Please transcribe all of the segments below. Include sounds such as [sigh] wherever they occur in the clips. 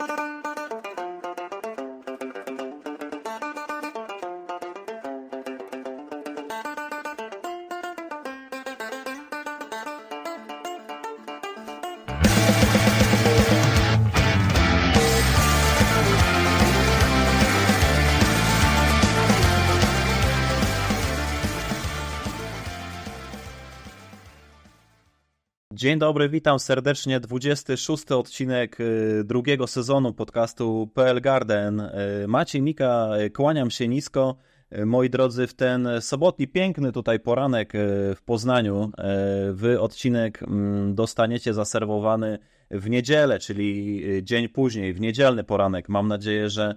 you Dzień dobry, witam serdecznie. 26 odcinek y, drugiego sezonu podcastu PL Garden. Y, Maciej Mika, y, kłaniam się nisko. Moi drodzy, w ten sobotni, piękny tutaj poranek w Poznaniu, wy odcinek mm, dostaniecie zaserwowany w niedzielę, czyli dzień później, w niedzielny poranek. Mam nadzieję, że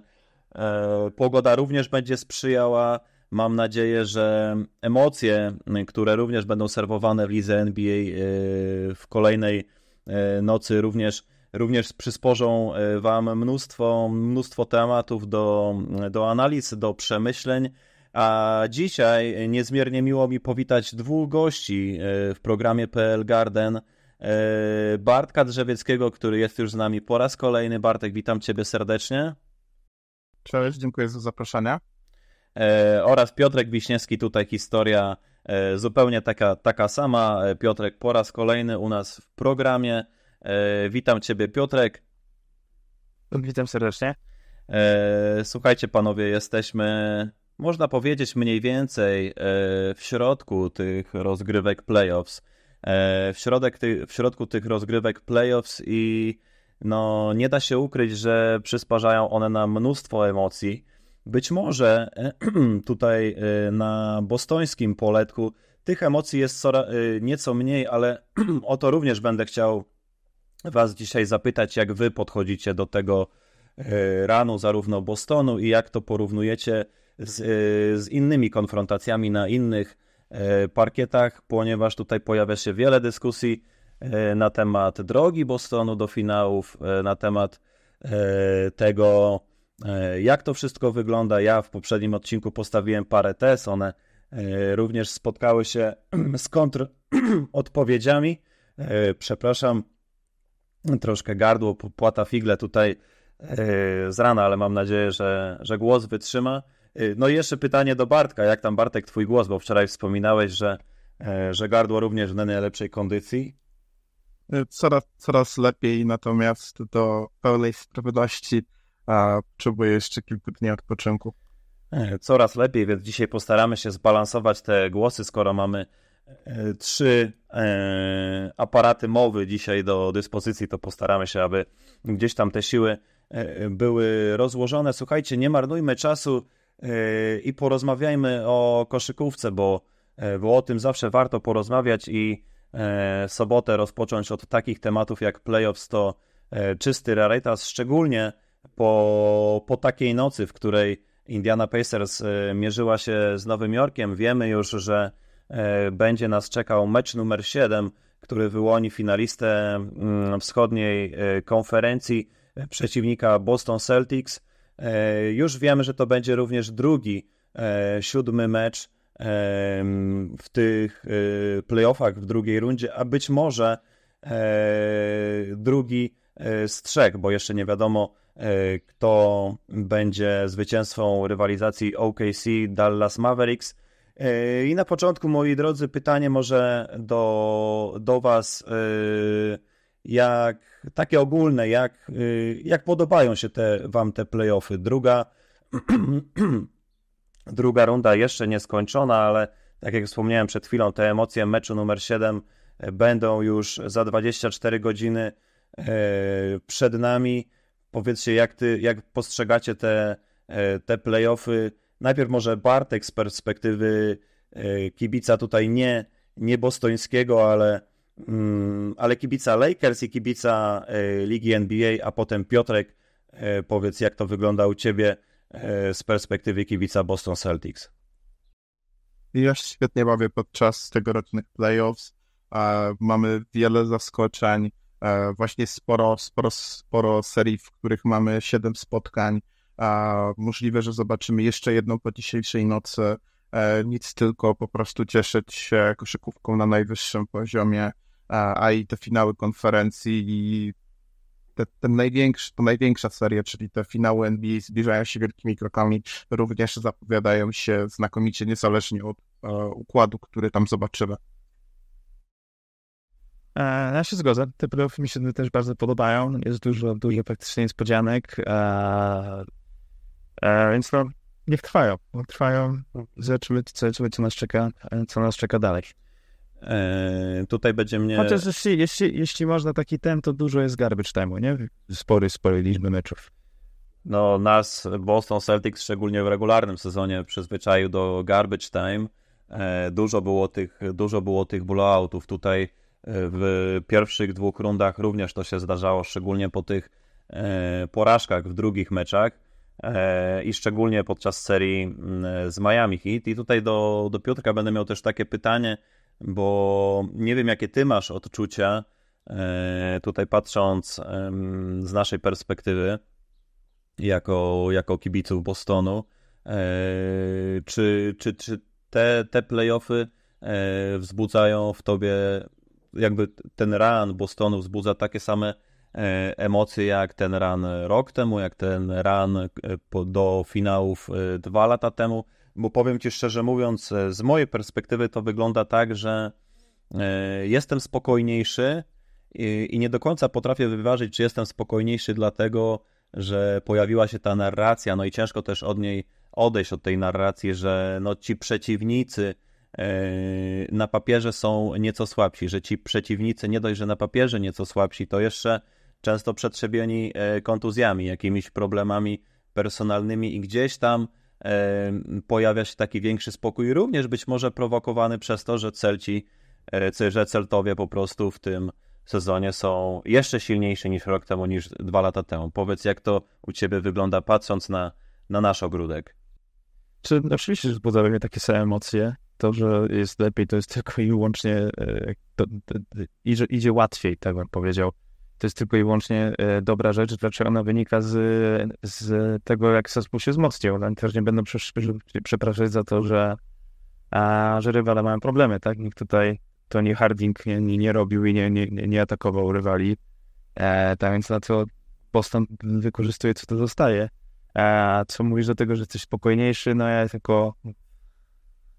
e, pogoda również będzie sprzyjała Mam nadzieję, że emocje, które również będą serwowane w lidze NBA e, w kolejnej e, nocy, również, również przysporzą e, Wam mnóstwo, mnóstwo tematów do, do analiz, do przemyśleń. A dzisiaj niezmiernie miło mi powitać dwóch gości w programie PL Garden. Bartka Drzewieckiego, który jest już z nami po raz kolejny. Bartek, witam Ciebie serdecznie. Cześć, dziękuję za zaproszenie. E, oraz Piotrek Wiśniewski, tutaj historia e, zupełnie taka, taka sama. E, Piotrek po raz kolejny u nas w programie. Witam Ciebie Piotrek. Witam serdecznie. Słuchajcie panowie, jesteśmy można powiedzieć mniej więcej w środku tych rozgrywek playoffs. W, środek ty, w środku tych rozgrywek playoffs i no, nie da się ukryć, że przysparzają one na mnóstwo emocji. Być może [clears throat] tutaj e, na bostońskim poletku tych emocji jest e, nieco mniej, ale [clears throat] o to również będę chciał Was dzisiaj zapytać, jak Wy podchodzicie do tego e, ranu, zarówno Bostonu, i jak to porównujecie z, z innymi konfrontacjami na innych parkietach, ponieważ tutaj pojawia się wiele dyskusji na temat drogi Bostonu do finałów, na temat tego, E, jak to wszystko wygląda. Ja w poprzednim odcinku postawiłem parę test, one e, również spotkały się [clears throat] z kontrodpowiedziami. E, przepraszam, troszkę gardło, płata figle tutaj z rana, ale mam nadzieję, że, że głos wytrzyma. No i jeszcze pytanie do Bartka. Jak tam, Bartek, twój głos? Bo wczoraj wspominałeś, że, że gardło również w najlepszej kondycji. Coraz, coraz lepiej, natomiast do pełnej sprawiedliwości a potrzebuje jeszcze kilku dni odpoczynku. E, coraz lepiej, więc dzisiaj postaramy się zbalansować te głosy, skoro mamy e, trzy e, aparaty mowy dzisiaj do dyspozycji, to postaramy się, aby gdzieś tam te siły były rozłożone. Słuchajcie, nie marnujmy czasu i porozmawiajmy o koszykówce, bo, bo o tym zawsze warto porozmawiać i sobotę rozpocząć od takich tematów jak playoffs to czysty rarytas, szczególnie po, po takiej nocy, w której Indiana Pacers e, mierzyła się z Nowym Jorkiem, wiemy już, że e, będzie nas czekał mecz numer 7, który wyłoni finalistę mm, wschodniej e, konferencji przeciwnika Boston Celtics. Już wiemy, że to będzie również drugi, siódmy mecz w tych playoffach w drugiej rundzie, a być może drugi z trzech, bo jeszcze nie wiadomo, E, kto będzie zwycięzcą rywalizacji OKC Dallas Mavericks. E, I na początku, moi drodzy, pytanie może do, do Was, e, jak takie ogólne, jak, jak podobają się te, Wam te playoffy? Druga, [clears throat] druga runda jeszcze nie skończona, ale tak jak wspomniałem przed chwilą, te emocje meczu numer 7 będą już za 24 godziny przed nami powiedzcie, jak, ty, jak postrzegacie te, e, te playoffy. Najpierw może Bartek z perspektywy e, kibica tutaj nie, nie bostońskiego, ale, mm, ale kibica Lakers i kibica e, Ligi NBA, a potem Piotrek, powiedz jak to wygląda u Ciebie z perspektywy kibica Boston Celtics. Ja świetnie bawię podczas tegorocznych playoffs. Mamy wiele zaskoczeń E, właśnie sporo, sporo, sporo serii, w których mamy 7 spotkań. Możliwe, że zobaczymy jeszcze jedną po dzisiejszej nocy. E, nic tylko po prostu cieszyć się koszykówką na najwyższym poziomie, a i te finały konferencji i te, ten największy, to największa seria, czyli te finały NBA zbliżają się wielkimi krokami, również zapowiadają się znakomicie, niezależnie od e, układu, który tam zobaczymy. E, ja się zgodzę. Te playoffy mi się też bardzo podobają. Jest dużo, dużo praktycznie niespodzianek. E, e, więc no, niech trwają. trwają. Zobaczymy, co, co, nas czeka, co nas czeka dalej. E, tutaj będzie mnie... Chociaż jeśli, jeśli, jeśli można taki ten, to dużo jest garbage temu, nie? Spory, spory liczby meczów. No, nas Boston Celtics, szczególnie w regularnym sezonie, przyzwyczaił do garbage time. E, dużo było tych, dużo było tych blowoutów. Tutaj w pierwszych dwóch rundach również to się zdarzało, szczególnie po tych e, porażkach w drugich meczach e, i szczególnie podczas serii mm, z Miami Heat. I tutaj do, do Piotrka będę miał też takie pytanie, bo nie wiem, jakie ty masz odczucia, e, tutaj patrząc z naszej perspektywy, jako, jako kibiców Bostonu, czy, czy, czy te, te playoffy wzbudzają w tobie jakby ten run Bostonu wzbudza takie same e, emocje jak ten run e, rok temu, jak ten run e, do finałów dwa lata temu, bo powiem Ci szczerze mówiąc, z mojej perspektywy to wygląda tak, że jestem spokojniejszy i nie do końca potrafię wyważyć, czy jestem spokojniejszy dlatego, że pojawiła się ta narracja, no i ciężko też od niej odejść od tej narracji, że no ci przeciwnicy, E, na papierze są nieco słabsi, że ci przeciwnicy nie dość, że na papierze nieco słabsi, to jeszcze często przetrzebieni e, kontuzjami, jakimiś problemami personalnymi i gdzieś tam e, pojawia się taki większy spokój, również być może prowokowany przez to, że Celci, że Celtowie po prostu w tym sezonie są jeszcze silniejsi niż rok temu, niż dwa lata temu. Powiedz, jak to u Ciebie wygląda, patrząc na, na nasz ogródek? Czy oczywiście, że budowały mnie takie same emocje to, że jest lepiej, to jest tylko i wyłącznie, e, to, to, i że idzie łatwiej, tak bym powiedział. To jest tylko i wyłącznie e, dobra rzecz, dlaczego ona wynika z, z tego, jak zespół się wzmocnił. Oni też nie będą przepraszać za to, że, a, że rywale mają problemy, tak? Nikt tutaj, to nie Harding nie, nie, nie robił i nie, nie, nie atakował rywali. E, tak więc na co postęp wykorzystuje, co to zostaje. A e, co mówisz do tego, że jesteś spokojniejszy? No ja tylko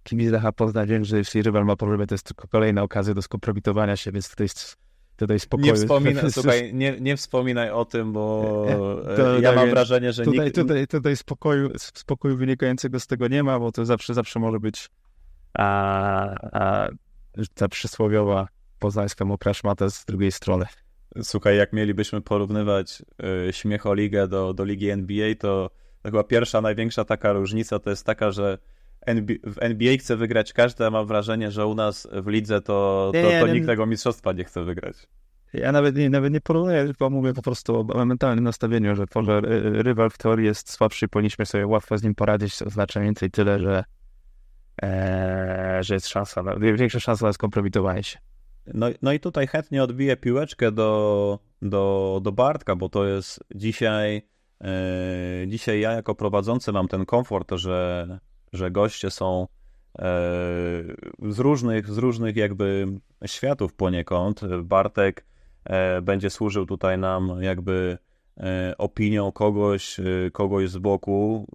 kimś Lecha Poznań wiem, że jeśli rywal ma problemy, to jest tylko kolejna okazja do skompromitowania się, więc tutaj jest tutaj spokoju. Nie wspominaj, [laughs] słuchaj, nie, nie wspominaj o tym, bo [laughs] e, to, ja tak mam wrażenie, że tutaj, nikt... Tutaj, tutaj spokoju, spokoju wynikającego z tego nie ma, bo to zawsze, zawsze może być a, a, ta przysłowiowa poznańska mokra szmata z drugiej strony. Słuchaj, jak mielibyśmy porównywać y, ligę do, do ligi NBA, to chyba pierwsza, największa taka różnica to jest taka, że w NBA chce wygrać każdy, a mam wrażenie, że u nas w lidze to, to, to nikt tego mistrzostwa nie chce wygrać. Ja nawet nie, nawet nie porównuję, tylko mówię po prostu o mentalnym nastawieniu, że to, że y, y, rywal w teorii jest słabszy, powinniśmy sobie łatwo z nim poradzić, to znaczy mniej więcej tyle, że, e, że jest szansa, większa szansa na skompromitowanie się. No, no i tutaj chętnie odbiję piłeczkę do, do, do Bartka, bo to jest dzisiaj, e, dzisiaj ja jako prowadzący mam ten komfort, że że goście są e, z różnych, z różnych jakby światów poniekąd. Bartek e, będzie służył tutaj nam jakby e, opinią kogoś, kogoś z boku.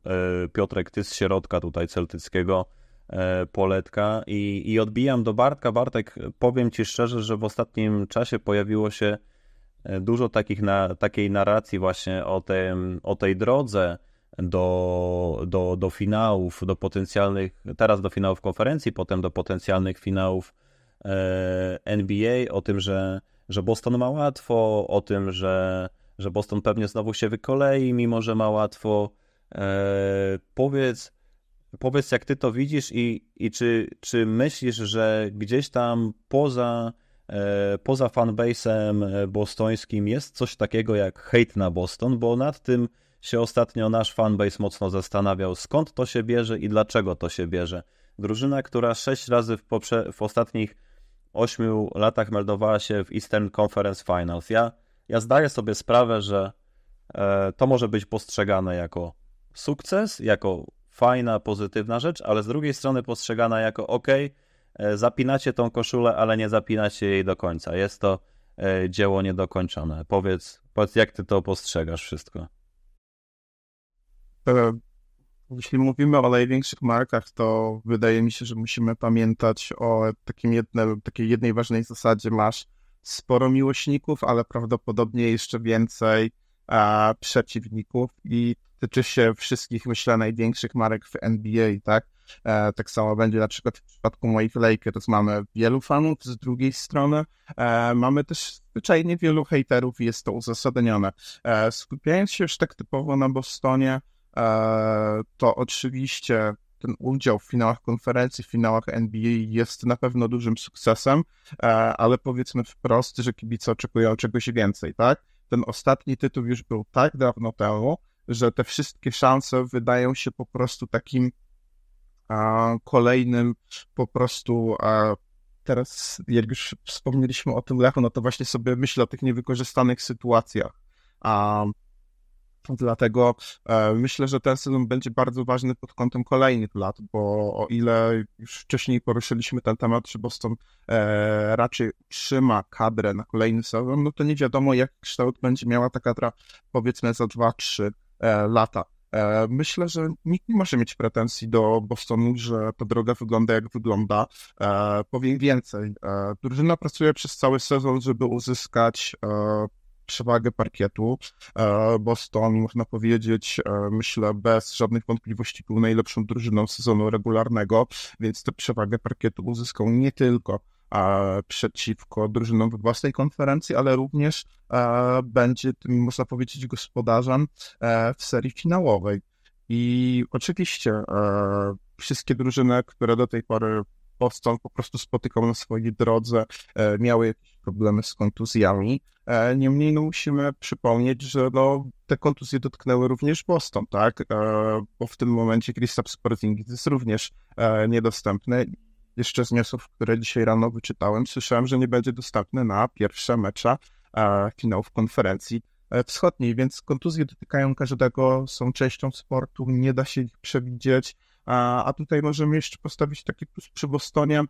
Piotrek, ty z środka tutaj celtyckiego poletka i, i odbijam do Bartka. Bartek, powiem ci szczerze, że w ostatnim czasie pojawiło się dużo takich na, takiej narracji właśnie o, tym, o tej drodze do, do, do finałów, do potencjalnych, teraz do finałów konferencji, potem do potencjalnych finałów e, NBA, o tym, że, że Boston ma łatwo, o tym, że, że Boston pewnie znowu się wykolei, mimo że ma łatwo. E, powiedz, powiedz, jak ty to widzisz i, i czy, czy myślisz, że gdzieś tam poza, e, poza fanbasem bostońskim jest coś takiego jak hejt na Boston, bo nad tym się ostatnio nasz fanbase mocno zastanawiał, skąd to się bierze i dlaczego to się bierze. Drużyna, która sześć razy w, poprze- w ostatnich ośmiu latach meldowała się w Eastern Conference Finals. Ja, ja zdaję sobie sprawę, że e, to może być postrzegane jako sukces, jako fajna, pozytywna rzecz, ale z drugiej strony postrzegana jako ok, e, zapinacie tą koszulę, ale nie zapinacie jej do końca. Jest to e, dzieło niedokończone. Powiedz, powiedz, jak ty to postrzegasz wszystko? E, jeśli mówimy o największych markach, to wydaje mi się, że musimy pamiętać o takim jednym, takiej jednej ważnej zasadzie. Masz sporo miłośników, ale prawdopodobnie jeszcze więcej a, przeciwników i tyczy się wszystkich, myślę, największych marek w NBA, tak? E, tak samo będzie na przykład w przypadku moich Lakers. Mamy wielu fanów z drugiej strony, e, mamy też zwyczajnie wielu hejterów i jest to uzasadnione. E, skupiając się już tak typowo na Bostonie, E, to oczywiście ten udział w finałach konferencji, w finałach NBA jest na pewno dużym sukcesem, e, ale powiedzmy wprost, że kibice oczekują czegoś więcej, tak? Ten ostatni tytuł już był tak dawno temu, że te wszystkie szanse wydają się po prostu takim e, kolejnym po prostu teraz, jak już wspomnieliśmy o tym lechu, no to właśnie sobie myślę o tych niewykorzystanych sytuacjach. Dlatego e, myślę, że ten sezon będzie bardzo ważny pod kątem kolejnych lat, bo o ile już wcześniej poruszyliśmy ten temat, czy Boston e, raczej trzyma kadrę na kolejny sezon, no to nie wiadomo, jak kształt będzie miała ta kadra powiedzmy za 2-3 e, lata. Myślę, że nikt nie może mieć pretensji do Bostonu, że ta droga wygląda jak wygląda. Powiem więcej. Drużyna pracuje przez cały sezon, żeby uzyskać przewagę parkietu. E, Boston, można powiedzieć, e, myślę, bez żadnych wątpliwości był najlepszą drużyną sezonu regularnego, więc tę przewagę parkietu uzyskał nie tylko e, przeciwko drużynom we własnej konferencji, ale również będzie tym, można powiedzieć, gospodarzem w serii finałowej. I oczywiście wszystkie drużyny, które do tej pory Boston po prostu spotykał na swojej drodze, miały jakiś problemy z kontuzjami. E, niemniej no, musimy przypomnieć, że no, te kontuzje dotknęły również Boston, tak? E, bo w tym momencie Kristaps Porzingis jest również e, niedostępny. Jeszcze z newsów, które dzisiaj rano wyczytałem, słyszałem, że nie będzie dostępny na pierwsze mecza finałów konferencji wschodniej, więc kontuzje dotykają każdego, są częścią sportu, nie da się ich przewidzieć. A, a tutaj możemy jeszcze postawić taki plus przy Bostonie,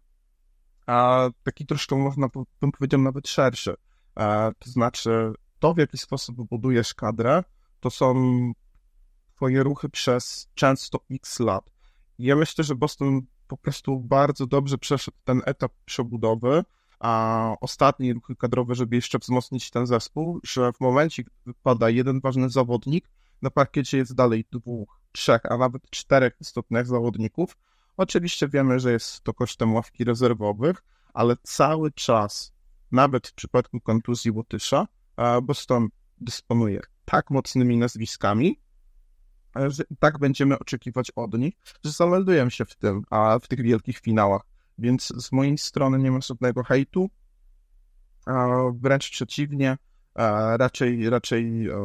a taki troszkę można, bym powiedział, nawet szerszy. E, to znaczy, to w jaki sposób budujesz kadrę, to są twoje ruchy przez często x lat. Ja myślę, że Boston po prostu bardzo dobrze przeszedł ten etap przebudowy, a ostatnie ruchy kadrowe, żeby jeszcze wzmocnić ten zespół, że w momencie, gdy wypada jeden ważny zawodnik, na parkiecie jest dalej dwóch, trzech, a nawet czterech istotnych zawodników, Oczywiście wiemy, że jest to kosztem ławki rezerwowych, ale cały czas, nawet w przypadku kontuzji Łotysza, Boston dysponuje tak mocnymi nazwiskami, e, że tak będziemy oczekiwać od nich, że zameldują się w tym, a w tych wielkich finałach. Więc z mojej strony nie ma żadnego hejtu, wręcz przeciwnie, raczej, raczej e,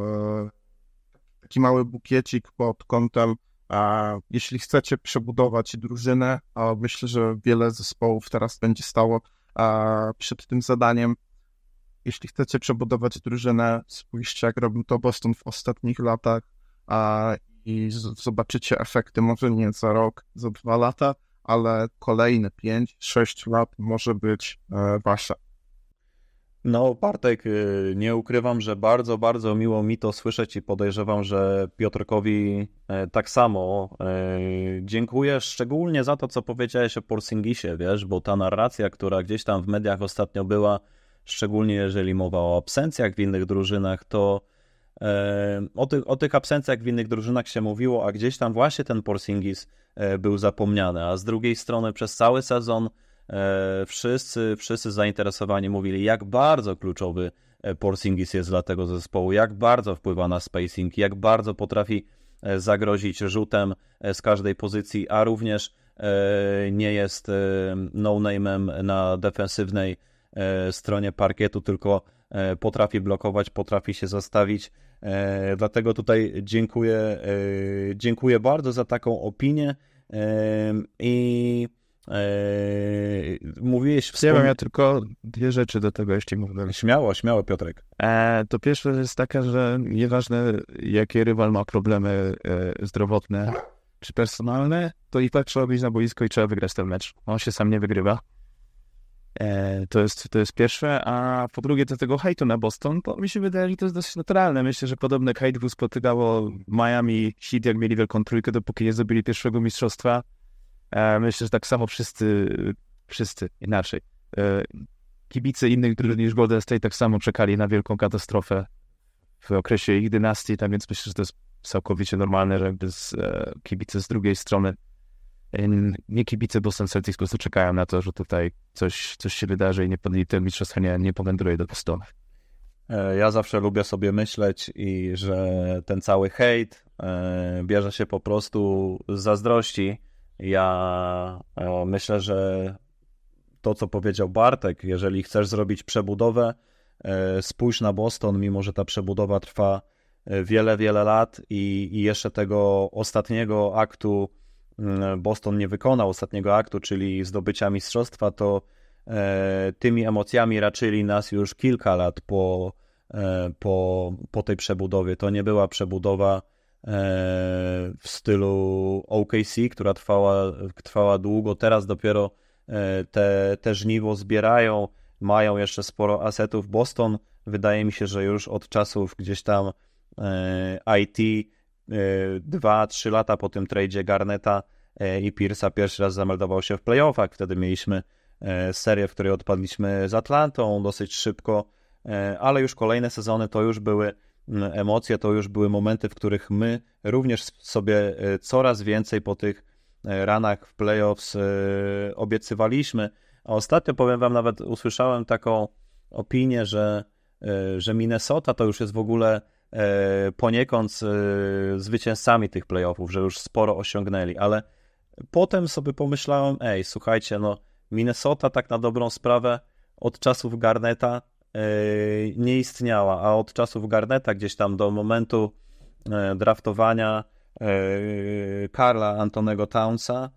taki mały bukiecik pod kątem a jeśli chcecie przebudować drużynę, a myślę, że wiele zespołów teraz będzie stało przed tym zadaniem. Jeśli chcecie przebudować drużynę, spójrzcie, jak robił to Boston w ostatnich latach a, i zobaczycie efekty, może nie za rok, za dwa lata, ale kolejne 5-6 lat może być e, wasze. No, Bartek, y, nie ukrywam, że bardzo, bardzo miło mi to słyszeć i podejrzewam, że Piotrkowi e, tak samo. E, dziękuję szczególnie za to, co powiedziałeś o Porcingisie, wiesz, bo ta narracja, która gdzieś tam w mediach ostatnio była, szczególnie jeżeli mowa o absencjach w innych drużynach, to e, o tych, o tych absencjach w innych drużynach się mówiło, a gdzieś tam właśnie ten Porzingis był zapomniany, a z drugiej strony przez cały sezon E, wszyscy, wszyscy zainteresowani mówili, jak bardzo kluczowy e, Porzingis jest dla tego zespołu, jak bardzo wpływa na spacing, jak bardzo potrafi e, zagrozić rzutem z każdej pozycji, a również nie jest no-name'em na defensywnej stronie parkietu, tylko potrafi blokować, potrafi się zastawić. Dlatego tutaj dziękuję, dziękuję bardzo za taką opinię i Eee, mówiłeś... Wspom... Ja, ja tylko dwie rzeczy do tego, jeśli mówię. Śmiało, śmiało, Piotrek. Eee, to pierwsze jest taka, że nieważne, jakie rywal ma problemy e, zdrowotne czy personalne, to i tak trzeba być na boisko i trzeba wygrać ten mecz. On się sam nie wygrywa. Eee, to, jest, to jest pierwsze. A po drugie, do tego hejtu na Boston, bo mi się wydaje, że to jest dosyć naturalne. Myślę, że podobny hejt spotykało Miami Heat, jak mieli wielką trójkę, dopóki nie zrobili pierwszego mistrzostwa E, myślę, że tak samo wszyscy, wszyscy inaczej. E, kibice innych drużyn niż Golden State tak samo czekali na wielką katastrofę w okresie ich dynastii, tak więc myślę, że to jest całkowicie normalne, że jakby z, e, kibice z drugiej strony, nie kibice Boston Celtics po prostu czekają na to, że tutaj coś, coś się wydarzy i nie, i te mistrzostwa nie, nie powędruje do Bostonu. Ja zawsze lubię sobie myśleć i że ten cały hejt bierze się po prostu z zazdrości, ja e, myślę, że to, co powiedział Bartek, jeżeli chcesz zrobić przebudowę, e, spójrz na Boston, mimo że ta przebudowa trwa e, wiele, wiele lat i, i jeszcze tego ostatniego aktu mm, Boston nie wykonał, ostatniego aktu, czyli zdobycia mistrzostwa, to tymi emocjami raczyli nas już kilka lat po, po, po tej przebudowie. To nie była przebudowa E, w stylu OKC, która trwała, trwała długo. Teraz dopiero e, te, te żniwo zbierają, mają jeszcze sporo asetów. Boston wydaje mi się, że już od czasów gdzieś tam e, IT 2-3 lata po tym tradzie Garneta i Pierce'a pierwszy raz zameldował się w playoffach. Wtedy mieliśmy serię, w której odpadliśmy z Atlantą dosyć szybko, ale już kolejne sezony to już były emocje to już były momenty, w których my również sobie e, coraz więcej po tych e, ranach w playoffs e, obiecywaliśmy. A ostatnio powiem Wam, nawet usłyszałem taką opinię, że, że Minnesota to już jest w ogóle poniekąd zwycięzcami tych playoffów, że już sporo osiągnęli, ale potem sobie pomyślałem, ej, słuchajcie, no Minnesota tak na dobrą sprawę od czasów Garneta E, nie istniała, a od czasów Garneta gdzieś tam do momentu e, draftowania e, Karla Antonego Townsa,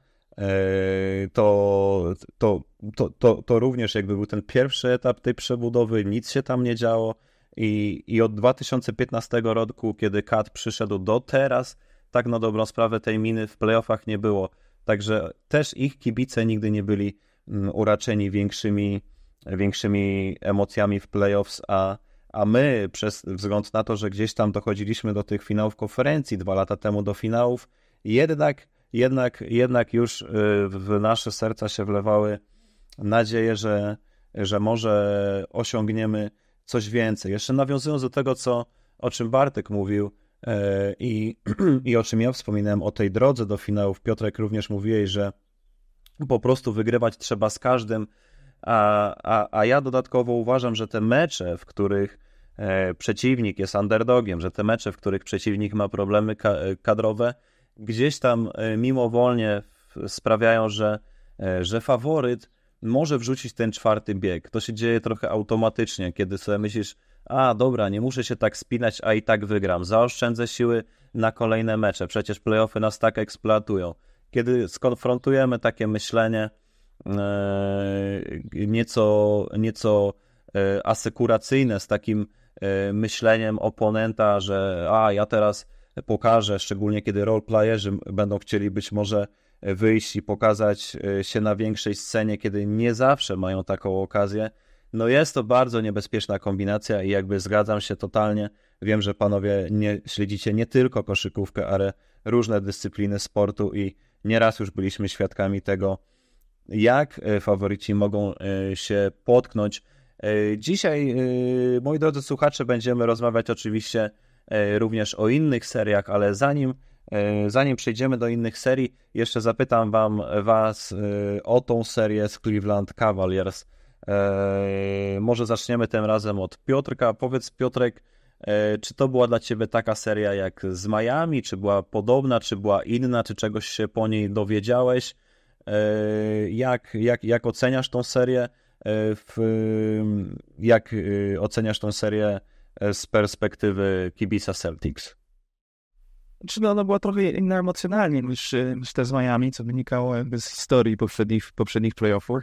to, to, to, to, to również jakby był ten pierwszy etap tej przebudowy, nic się tam nie działo. I, I od 2015 roku, kiedy Kat przyszedł do teraz, tak na dobrą sprawę tej miny w playoffach nie było. Także też ich kibice nigdy nie byli mm, uraczeni większymi większymi emocjami w playoffs, a, a my przez wzgląd na to, że gdzieś tam dochodziliśmy do tych finałów konferencji dwa lata temu do finałów, jednak, jednak, jednak już y, w nasze serca się wlewały nadzieje, że, że może osiągniemy coś więcej. Jeszcze nawiązując do tego, co, o czym Bartek mówił e, i, [clears throat] i o czym ja wspominałem, o tej drodze do finałów, Piotrek również mówiłeś, że po prostu wygrywać trzeba z każdym, a, a, a ja dodatkowo uważam, że te mecze, w których e, przeciwnik jest underdogiem, że te mecze, w których przeciwnik ma problemy e, kadrowe, gdzieś tam e, mimowolnie sprawiają, że, że faworyt może wrzucić ten czwarty bieg. To się dzieje trochę automatycznie, kiedy sobie myślisz, a dobra, nie muszę się tak spinać, a i tak wygram. Zaoszczędzę siły na kolejne mecze, przecież playoffy nas tak eksploatują. Kiedy skonfrontujemy takie myślenie E, nieco, nieco e, asekuracyjne z takim e, myśleniem oponenta, że a ja teraz pokażę, szczególnie kiedy roleplayerzy będą chcieli być może wyjść i pokazać się na większej scenie, kiedy nie zawsze mają taką okazję. No jest to bardzo niebezpieczna kombinacja i jakby zgadzam się totalnie. Wiem, że panowie nie, śledzicie nie tylko koszykówkę, ale różne dyscypliny sportu i nieraz już byliśmy świadkami tego, jak e, faworyci mogą e, się potknąć. E, dzisiaj, moi drodzy słuchacze, będziemy rozmawiać oczywiście również o innych seriach, ale zanim, zanim przejdziemy do innych serii, jeszcze zapytam wam, Was o tą serię z Cleveland Cavaliers. Może zaczniemy tym razem od Piotrka. Powiedz, Piotrek, czy to była dla Ciebie taka seria jak z Miami? Czy była podobna, czy była inna? Czy czegoś się po niej dowiedziałeś? E, jak, jak, jak oceniasz tą serię? E, w, jak e, oceniasz tą serię z perspektywy Kibisa Celtics? Czy znaczy, no, ona była trochę inna emocjonalnie niż, niż te z Miami, co wynikało z historii poprzednich, poprzednich playoffów.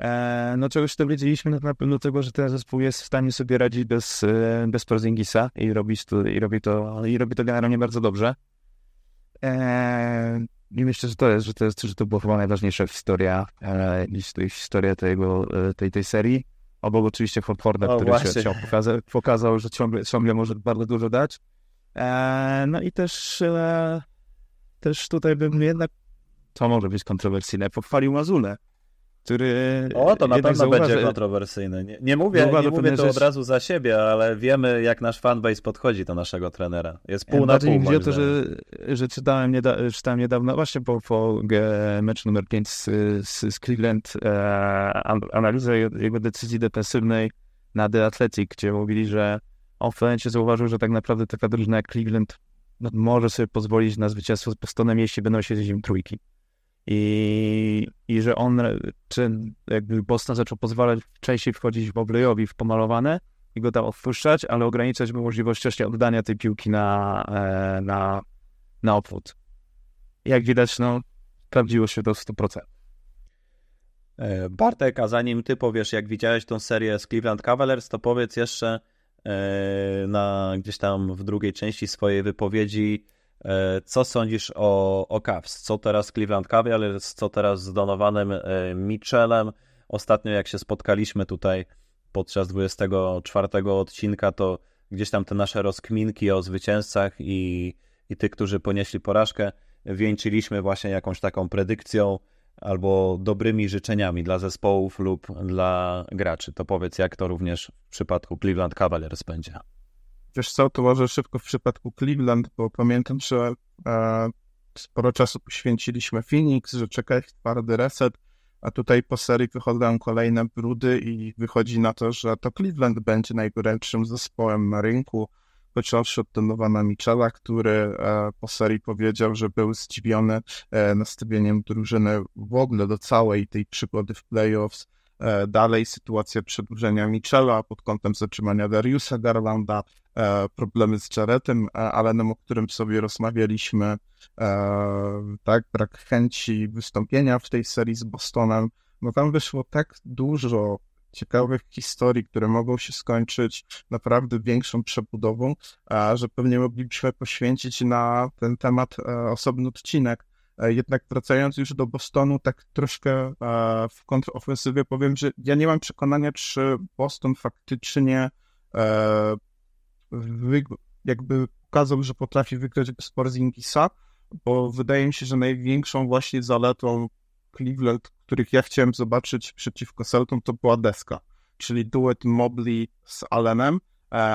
E, no czegoś dowiedzieliśmy na pewno tego, że ten zespół jest w stanie sobie radzić bez, bez Porzingisa i, robić to, i, robi to, i robi to generalnie bardzo dobrze. E, i myślę, że to jest, że to, jest, że to była chyba najważniejsza historia, e, historia tego, e, tej, tej serii. Obok oczywiście Forda, który właśnie. się pokazał, pokazał, że ciągle, ciągle może bardzo dużo dać. E, no i też, e, też tutaj bym jednak, to może być kontrowersyjne, pochwalił Mazulę który. O, to na pewno będzie kontrowersyjny. Nie, nie mówię, nie mówię to od razu za siebie, ale wiemy, jak nasz fanbase podchodzi do naszego trenera. Jest pół na pół. Chodzi o to, że, że czytałem, nieda, czytałem niedawno, właśnie po, po meczu numer 5 z, z, z Cleveland, e, analizę jego decyzji defensywnej na The Athletic, gdzie mówili, że on zauważył, że tak naprawdę taka drużyna jak Cleveland no, może sobie pozwolić na zwycięstwo z Bostonem, jeśli będą siedzieć im trójki. I, i że on, czy jakby Boston zaczął pozwalać częściej wchodzić w Oblejowi w pomalowane i go tam odpuszczać, ale ograniczać mu możliwość właśnie oddania tej piłki na, e, na, na obwód. Jak widać, no, sprawdziło się to w 100%. E, Bartek, a zanim ty powiesz, jak widziałeś tą serię z Cleveland Cavaliers, to powiedz jeszcze e, na gdzieś tam w drugiej części swojej wypowiedzi, E, co sądzisz o, o Cavs? Co teraz Cleveland Cavaliers? Co teraz z Donowanem e, Mitchellem? Ostatnio jak się spotkaliśmy tutaj podczas 24 odcinka, to gdzieś tam te nasze rozkminki o zwycięzcach i, i tych, którzy ponieśli porażkę, wieńczyliśmy właśnie jakąś taką predykcją albo dobrymi życzeniami dla zespołów lub dla graczy. To powiedz, jak to również w przypadku Cleveland Cavaliers będzie. Wiesz co, to może szybko w przypadku Cleveland, bo pamiętam, że e, sporo czasu poświęciliśmy Phoenix, że czeka ich twardy reset, a tutaj po serii wychodzą kolejne brudy i wychodzi na to, że to Cleveland będzie najgorętszym zespołem na rynku, począwszy od Donowana Michela, który e, po serii powiedział, że był zdziwiony e, nastawieniem drużyny w ogóle do całej tej przygody w playoffs, E, dalej sytuacja przedłużenia Michela pod kątem zatrzymania Dariusa Garlanda, e, problemy z Jaretem e, Allenem, o którym sobie rozmawialiśmy, tak, brak chęci wystąpienia w tej serii z Bostonem. No tam wyszło tak dużo ciekawych historii, które mogą się skończyć naprawdę większą przebudową, że pewnie moglibyśmy poświęcić na ten temat osobny odcinek. E, jednak wracając już do Bostonu, tak troszkę e, w kontrofensywie powiem, że ja nie mam przekonania, czy Boston faktycznie e, jakby pokazał, że potrafi wygrać spor z Ingisa, bo wydaje mi się, że największą właśnie zaletą Cleveland, których ja chciałem zobaczyć przeciwko Celtom, to była deska, czyli duet Mobley z Allenem.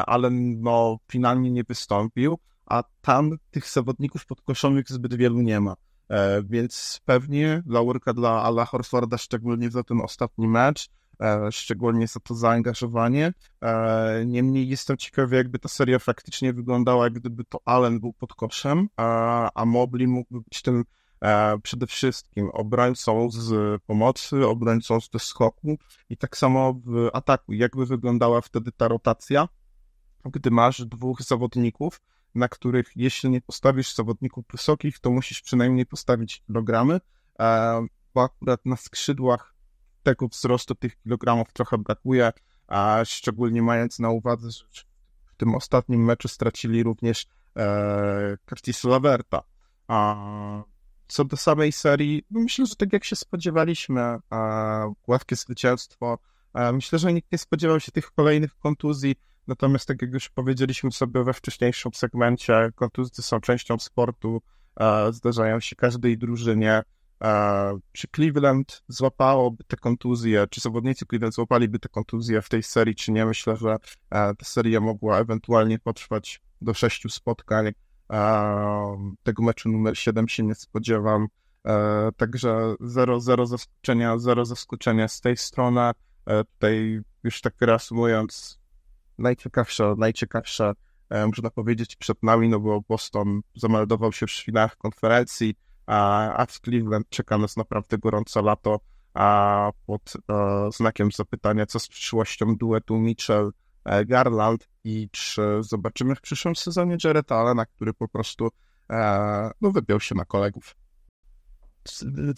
Allen no, finalnie nie wystąpił, a tam tych zawodników podkoszonych zbyt wielu nie ma. E, więc pewnie laurka dla Ala Horforda, szczególnie za ten ostatni mecz, e, szczególnie za to zaangażowanie. E, niemniej jestem ciekawy, jakby ta seria faktycznie wyglądała, gdyby to Allen był pod koszem, a, Mobli mógłby być tym przede wszystkim obrońcą z pomocy, obrońcą z skoku i tak samo w ataku. Jakby wyglądała wtedy ta rotacja, gdy masz dwóch zawodników, na których jeśli nie postawisz zawodników wysokich, to musisz przynajmniej postawić kilogramy, e, bo akurat na skrzydłach tego wzrostu tych kilogramów trochę brakuje, a szczególnie mając na uwadze, że w tym ostatnim meczu stracili również e, Curtis Laverta. A co do samej serii, no myślę, że tak jak się spodziewaliśmy, gładkie e, zwycięstwo. E, myślę, że nikt nie spodziewał się tych kolejnych kontuzji. Natomiast tak jak już powiedzieliśmy sobie we wcześniejszym segmencie, kontuzje są częścią sportu, e, zdarzają się każdej drużynie. E, czy Cleveland złapałoby te kontuzje, czy zawodnicy Cleveland złapaliby te kontuzje w tej serii, czy nie? Myślę, że e, ta seria mogła ewentualnie potrwać do sześciu spotkań. Tego meczu numer 7 się nie spodziewam. Także zero, zero zaskoczenia, zero zaskoczenia z tej strony. Tutaj już tak reasumując, najciekawsza, najciekawsza, e, można powiedzieć, przed nami, no bo Boston zameldował się w świnach konferencji, a, a w Cleveland czeka nas naprawdę gorące lato, a pod a, e, znakiem zapytania, co z przyszłością duetu Mitchell e, Garland i czy zobaczymy w przyszłym sezonie Jareta Allena, który po prostu no, wybiał się na kolegów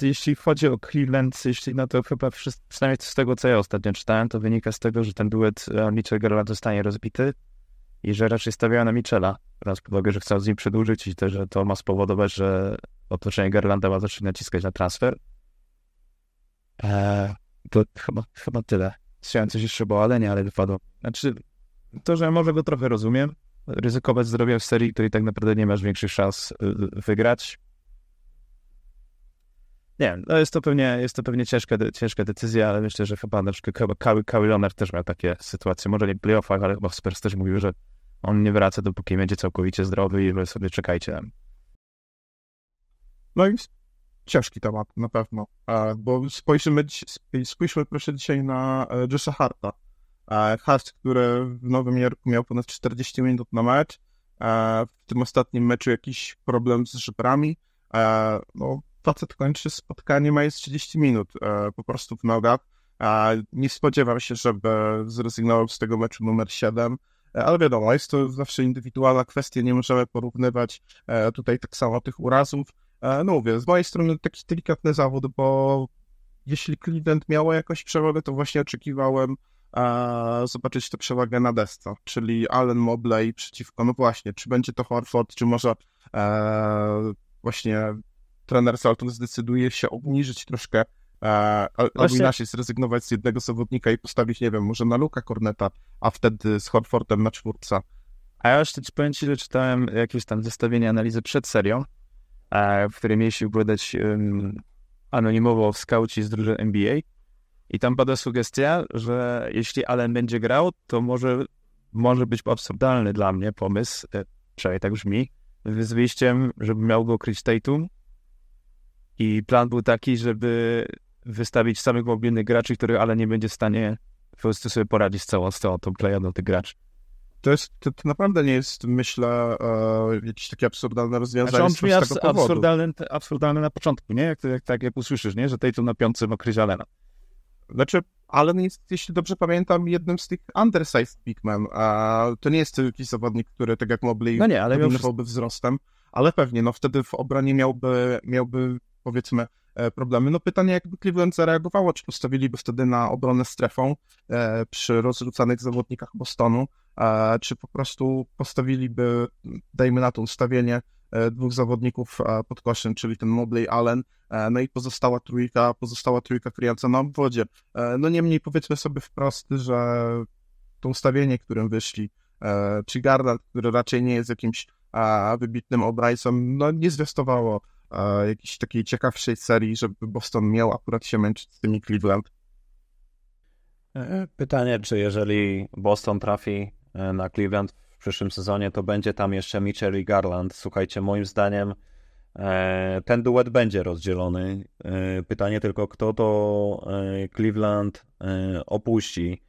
jeśli chodzi o Cleveland, jeśli, no to chyba wszyscy, przynajmniej z tego, co ja ostatnio czytałem, to wynika z tego, że ten duet e, Mitchell Gerald zostanie rozbity i że raczej stawiają na Michela, Raz pod uwagę, że chcą z nim przedłużyć i też, że to ma spowodować, że otoczenie Garlanda ma zacząć naciskać na transfer. Eee, to chyba, chyba tyle. Chciałem coś jeszcze o ale wypadło. Znaczy, to, że może go trochę rozumiem, ryzykować zrobiłem w serii, której tak naprawdę nie masz większych szans e, wygrać, nie no jest to pewnie, jest to pewnie ciężka, ciężka decyzja, ale myślę, że chyba na przykład Kawi Leonard też miał takie sytuacje, może nie w playoffach, ale chyba w Spurs też mówił, że on nie wraca, dopóki będzie całkowicie zdrowy i że sobie czekajcie. No i ciężki temat na pewno, e, bo spojrzymy, spójrzmy proszę dzisiaj na e, Josha Harta. E, Hart, który w Nowym Jorku miał ponad 40 minut na mecz, w tym ostatnim meczu jakiś problem z żebrami, no facet kończy spotkanie mając 30 minut e, po prostu w nogach. nie spodziewam się, żeby zrezygnował z tego meczu numer 7, e, ale wiadomo, jest to zawsze indywidualna kwestia, nie możemy porównywać e, tutaj tak samo tych urazów. No mówię, z mojej strony taki delikatny zawód, bo jeśli klient miało jakąś przewagę, to właśnie oczekiwałem zobaczyć tę przewagę na desce, czyli Allen Mobley przeciwko, no właśnie, czy będzie to Horford, czy może e, właśnie trener Salton zdecyduje się obniżyć troszkę E, albo inaczej zrezygnować z jednego zawodnika i postawić, nie wiem, może na Luka Korneta, a wtedy z Horfordem na czwórca. A ja jeszcze powiem ci, że czytałem jakieś tam zestawienie analizy przed serią, e, w której mieli się wypowiadać um, anonimowo w skauci z drużyny NBA i tam pada sugestia, że jeśli Allen będzie grał, to może, może być absurdalny dla mnie pomysł, e, przynajmniej tak brzmi, z wyjściem, żeby miał go kryć Tatum, i plan był taki, żeby wystawić samych mobilnych graczy, których ale nie będzie w stanie po prostu sobie poradzić z całą, z całą tą plejadą tych graczy. To, jest, to, to, naprawdę nie jest, myślę, e, jakieś takie absurdalne rozwiązanie. Znaczy on brzmi abs- absurdalne, absurdalne na początku, nie? Jak, jak, tak jak usłyszysz, nie? Że tej tu na piątce ma Kryzialena. Znaczy, ale jest, jeśli dobrze pamiętam, jednym z tych undersized pigmen. A to nie jest jakiś zawodnik, który tak jak Mobley no nie, ale miał... wzrostem, ale pewnie, no wtedy w obronie miałby, miałby powiedzmy e, problemy. No pytanie, jakby Cleveland zareagowało, czy postawiliby wtedy na obronę strefą e, przy rozrzucanych zawodnikach Bostonu, e, czy po prostu postawiliby, dajmy na to ustawienie dwóch zawodników pod koszem, czyli ten Mobley Allen, no i pozostała trójka, pozostała trójka kryjąca na obwodzie. No niemniej powiedzmy sobie wprost, że to ustawienie, którym wyszli, czy Garland, który raczej nie jest jakimś wybitnym obrajcą, no nie zwiastowało E, jakiejś takiej ciekawszej serii, żeby Boston miał akurat się męczyć z tymi Cleveland. E, e, pytanie, czy jeżeli Boston trafi na Cleveland w przyszłym sezonie, to będzie tam jeszcze Mitchell i Garland. Słuchajcie, moim zdaniem ten duet będzie rozdzielony. Pytanie tylko, kto to Cleveland opuści.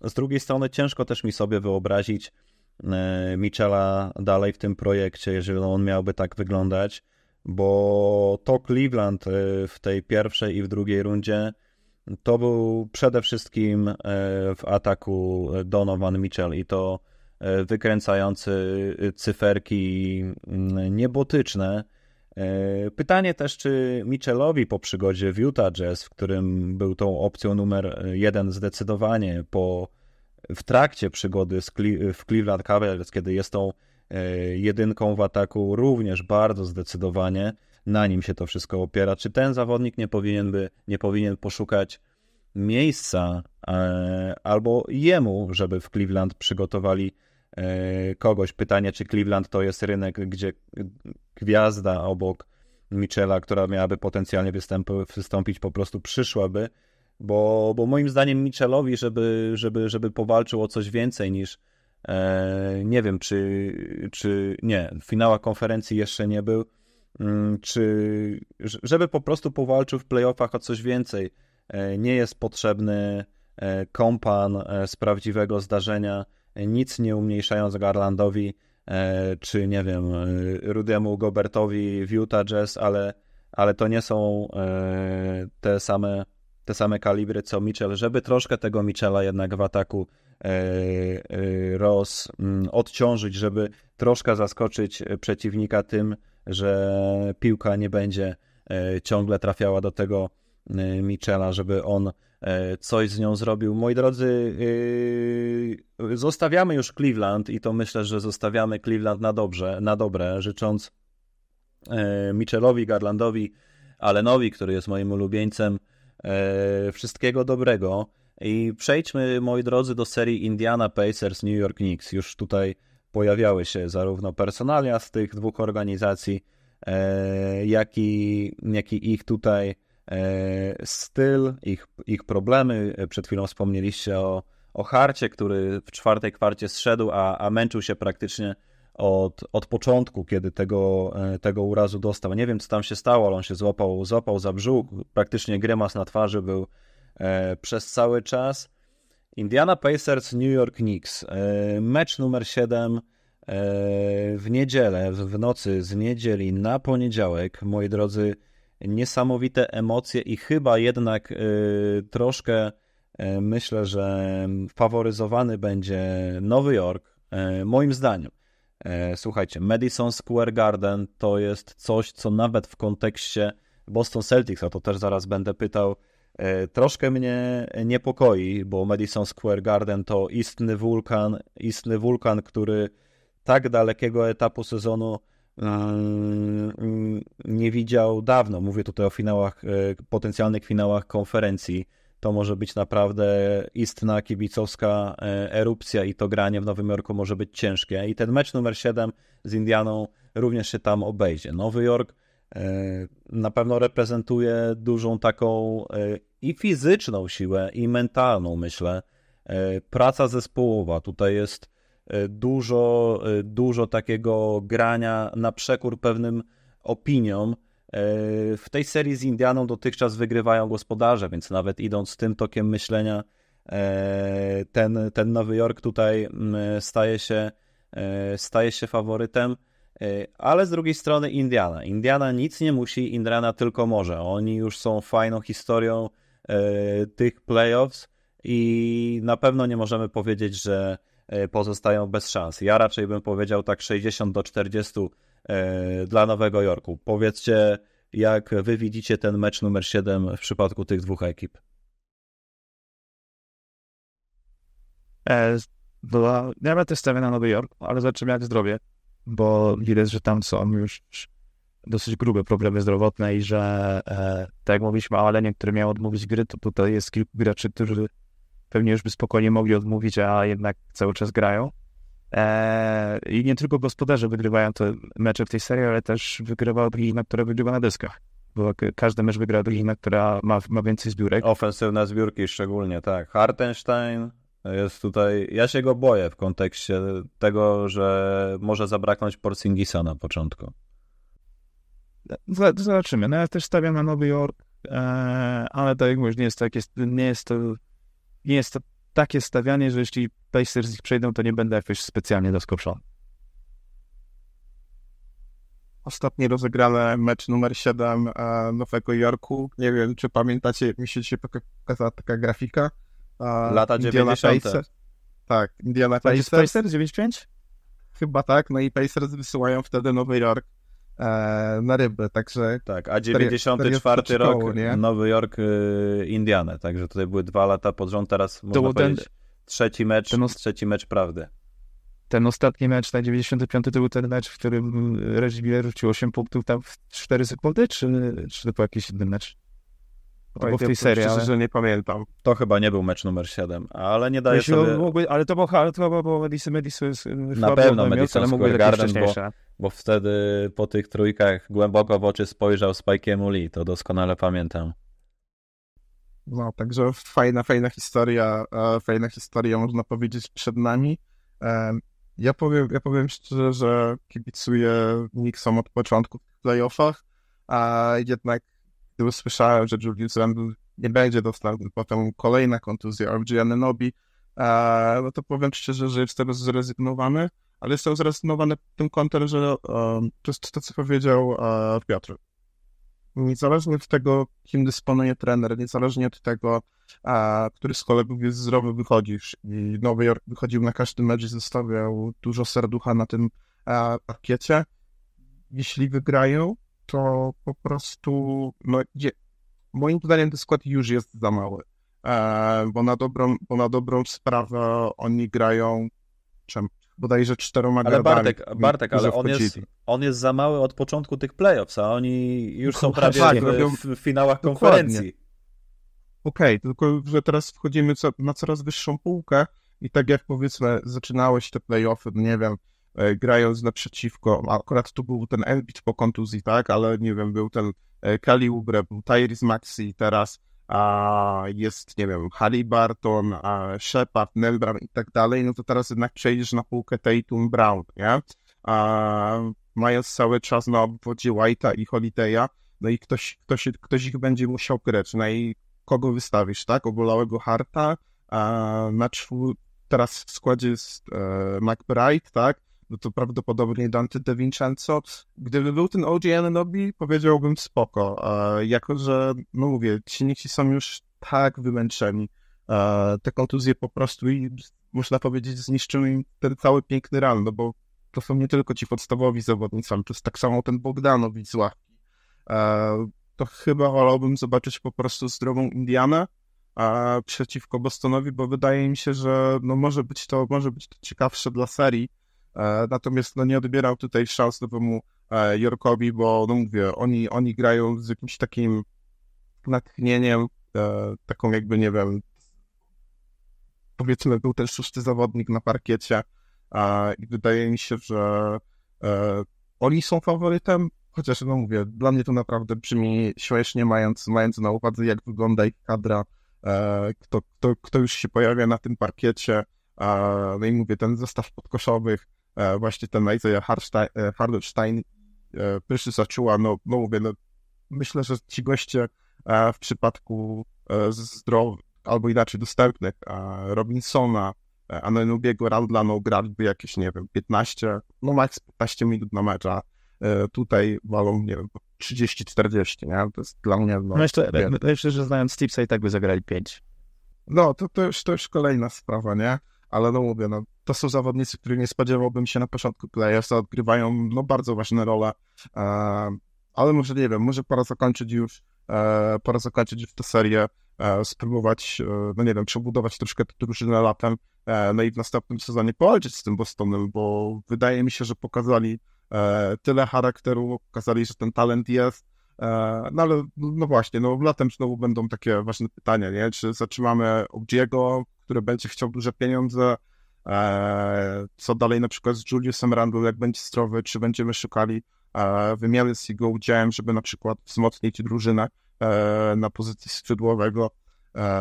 Z drugiej strony ciężko też mi sobie wyobrazić E, Michela dalej w tym projekcie, jeżeli on miałby tak wyglądać, bo to Cleveland e, w tej pierwszej i w drugiej rundzie to był przede wszystkim e, w ataku Donovan Mitchell i to wykręcający cyferki mm, niebotyczne. Pytanie też, czy Michelowi po przygodzie w Utah Jazz, w którym był tą opcją numer jeden zdecydowanie po w trakcie przygody Cle w Cleveland Cavaliers, kiedy jest tą e, jedynką w ataku, również bardzo zdecydowanie na nim się to wszystko opiera. Czy ten zawodnik nie powinien, by, nie powinien poszukać miejsca e, albo jemu, żeby w Cleveland przygotowali e, kogoś. Pytanie, czy Cleveland to jest rynek, gdzie gwiazda obok Michela, która miałaby potencjalnie wystąpić, po prostu przyszłaby bo, bo moim zdaniem Michelowi, żeby, żeby, żeby powalczył o coś więcej niż e, nie wiem, czy, czy nie, finała konferencji jeszcze nie był, mm, czy żeby po prostu powalczył w playoffach o coś więcej, e, nie jest potrzebny e, kompan e, z prawdziwego zdarzenia, e, nic nie umniejszając Garlandowi, e, czy nie wiem, Rudiemu Gobertowi w Utah Jazz, ale, ale to nie są te same te same kalibry co Mitchell, żeby troszkę tego Michela jednak w ataku e, e, roz mm, odciążyć, żeby troszkę zaskoczyć e, przeciwnika tym, że piłka nie będzie ciągle trafiała do tego Michela, żeby on coś z nią zrobił. Moi drodzy, zostawiamy już Cleveland i to myślę, że zostawiamy Cleveland na dobrze, na dobre, życząc Michelowi, Garlandowi, Allenowi, który jest moim ulubieńcem, E, wszystkiego dobrego. I przejdźmy, moi drodzy, do serii Indiana Pacers New York Knicks. Już tutaj pojawiały się zarówno personalia z tych dwóch organizacji, e, jak i, jak i ich tutaj e, styl, ich, ich problemy. Przed chwilą wspomnieliście o, o Harcie, który w czwartej kwarcie zszedł, a, a męczył się praktycznie od, od początku, kiedy tego, e, tego urazu dostał. Nie wiem, co tam się stało, ale on się złapał, złapał za brzuch, praktycznie grymas na twarzy był e, przez cały czas. Indiana Pacers, New York Knicks. E, mecz numer 7 w niedzielę, w nocy z niedzieli na poniedziałek. Moi drodzy, niesamowite emocje i chyba jednak troszkę myślę, że faworyzowany będzie Nowy Jork, moim zdaniem. E, słuchajcie, Madison Square Garden to jest coś, co nawet w kontekście Boston Celtics, a to też zaraz będę pytał, e, troszkę mnie niepokoi, bo Madison Square Garden to istny wulkan, istny wulkan, który tak dalekiego etapu sezonu mm, nie widział dawno. Mówię tutaj o finałach, e, potencjalnych finałach konferencji to może być naprawdę istna kibicowska e, erupcja i to granie w Nowym Jorku może być ciężkie. I ten mecz numer 7 z Indianą również się tam obejdzie. Nowy Jork e, na pewno reprezentuje dużą taką e, i fizyczną siłę, i mentalną, myślę. Praca zespołowa tutaj jest dużo, dużo takiego grania na przekór pewnym opiniom E, w tej serii z Indianą dotychczas wygrywają gospodarze, więc nawet idąc tym tokiem myślenia, e, ten, ten Nowy Jork tutaj mm, staje się, e, staje się faworytem. Ale z drugiej strony Indiana. Indiana nic nie musi, Indiana tylko może. Oni już są fajną historią tych playoffs i na pewno nie możemy powiedzieć, że pozostają bez szans. Ja raczej bym powiedział tak 60 do 40 E, dla Nowego Jorku. Powiedzcie, jak wy widzicie ten mecz numer 7 w przypadku tych dwóch ekip? E, ja będę stawiał na Nowy Jork, ale zobaczymy jak zdrowie, bo widać, że tam są już dosyć grube problemy zdrowotne i że e, tak jak mówiliśmy o Alenie, który miał odmówić gry, to tutaj jest kilku graczy, którzy pewnie już by spokojnie mogli odmówić, a jednak cały czas grają. E, I nie tylko gospodarze wygrywają te mecze w tej serii, ale też wygrywa drużyna, która wygrywa na dyskach. Bo każdy mecz wygra drużyna, która ma, ma więcej zbiórek. Ofensywne zbiórki szczególnie, tak. Hartenstein jest tutaj... Ja się go boję w kontekście tego, że może zabraknąć Porzingisa na początku. Zobaczymy. No ja też stawiam na Nowy Jork, e, ale tak jak mówisz, nie jest to, nie jest to, nie jest to takie stawianie, że jeśli Pacers ich przejdą, to nie będę jakoś specjalnie zaskoczony. Ostatni rozegrany mecz numer 7 e, Nowego Jorku. Nie wiem, czy pamiętacie, mi się dzisiaj pokazała taka grafika. E, Lata 90. Pacers. Tak, Indiana Pacers. Pacers 95? Chyba tak, no i Pacers wysyłają wtedy Nowy Jork e, na ryby, także... Tak, a 94 cztery, rok Nowy Jork, e, Indiana, także tutaj były dwa lata pod rząd, teraz to można ten, trzeci mecz, ten trzeci mecz prawdy. Ten ostatni mecz na 95 to był ten mecz, w którym y, Reggie Miller rzucił 8 punktów tam w 4 sekundy, czy, czy to był jakiś inny mecz? Bo Oj, w tej serii. Szczerze, ale... nie pamiętam. To chyba nie był mecz numer 7, ale nie daje sobie... Mógłby, ale to było, ale to było, było Madison, Madison, Na pewno Madison Square Garden, bo, bo wtedy po tych trójkach głęboko w oczy spojrzał Spike'emu Lee, to doskonale pamiętam. No, także fajna, fajna historia, e, fajna historia można powiedzieć przed nami. E, ja powiem, ja powiem szczerze, że kibicuję Nixom od początku w playoffach, a jednak gdy usłyszałem, że Julius Randle nie będzie dostępny, potem kolejna kontuzja RG Ananobi, e, no to powiem szczerze, że jestem zrezygnowany, ale jestem zrezygnowany w tym kątem, że przez to jest to, co powiedział e, Piotr. Niezależnie od tego, kim dysponuje trener, niezależnie od tego, e, który z kolegów jest zdrowy, wychodzisz. I Nowy Jork wychodził na każdy mecz i zostawiał dużo serducha na tym e, parkiecie. Jeśli wygrają, to po prostu, no, je, moim zdaniem ten skład już jest za mały, e, bo, na dobrą, bo na dobrą sprawę oni grają czym? bodajże czteroma ale Bartek, Bartek ale on jest, on jest za mały od początku tych playoffs, a oni już są prawie tak, w, robią... w finałach konferencji. Okej, okay, tylko że teraz wchodzimy co, na coraz wyższą półkę i tak jak powiedzmy zaczynałeś te playoffy, no nie wiem, E, grając naprzeciwko, akurat tu był ten Embiid po kontuzji, tak, ale nie wiem, był ten e, Kali Ubre, był Tyrese Maxi teraz, a jest, nie wiem, Halliburton, a Shepard, Nelbram i tak dalej, no to teraz jednak przejdziesz na półkę Tatum Brown, nie? A mając cały czas na obwodzie White'a i Holiday'a, no i ktoś, ktoś, ktoś ich będzie musiał grać, no i kogo wystawisz, tak? Obolałego Harta, a na czwór... teraz w składzie jest e, McBride, tak? no to prawdopodobnie Dante De Vincenzo, gdyby był ten OG Ananobi, powiedziałbym spoko, e, jako że, no mówię, ci nici są już tak wymęczeni, e, te kontuzje po prostu i można powiedzieć zniszczyły im ten cały piękny ran, no bo to są nie tylko ci podstawowi zawodnicy, to jest tak samo ten Bogdanowicz z ławki. E, to chyba wolałbym zobaczyć po prostu zdrową Indianę, a e, przeciwko Bostonowi, bo wydaje mi się, że no może być to może być to ciekawsze dla serii, E, natomiast no, nie odbierał tutaj szans nowemu e, Jorkowi, bo no mówię, oni, oni grają z jakimś takim natchnieniem, e, taką jakby, nie wiem, powiedzmy był ten szósty zawodnik na parkiecie i wydaje mi się, że oni są faworytem, chociaż no mówię, dla mnie to naprawdę brzmi śmiesznie, mając, mając na uwadze, jak wygląda ich kadra, kto, kto, kto już się pojawia na tym parkiecie, no i mówię, ten zestaw podkoszowych, E, właśnie ten Isaiah Hardenstein pyszy zaczęła, no, no mówię, no, myślę, że ci goście e, w przypadku e, zdrowych, albo inaczej dostępnych Robinsona, Anenubiego, no Randla, no grałby jakieś, nie wiem, 15, no maks 15 minut na a Tutaj walą, nie wiem, 30-40, nie? To jest dla mnie... No, myślę, no myślę, że znając Tipsa i tak by zagrali 5. No, to, to, już, to już kolejna sprawa, nie? Ale no mówię, no to są zawodnicy, których nie spodziewałbym się na początku playersa, odgrywają no, bardzo ważne role, e, ale może nie wiem, może pora zakończyć już, e, pora zakończyć już tę serię, e, spróbować, e, no nie wiem, przebudować troszkę tę drużynę latem, e, no i w następnym sezonie powalczyć z tym Bostonem, bo wydaje mi się, że pokazali e, tyle charakteru, pokazali, że ten talent jest, no ale no właśnie, no latem znowu będą takie ważne pytania, nie? Czy zatrzymamy Obdiego, który będzie chciał duże pieniądze, E, co dalej na przykład z Juliusem Randle, jak będzie zdrowy, czy będziemy szukali e, wymiany z jego udziałem, żeby na przykład wzmocnić drużynę e, na pozycji skrzydłowego.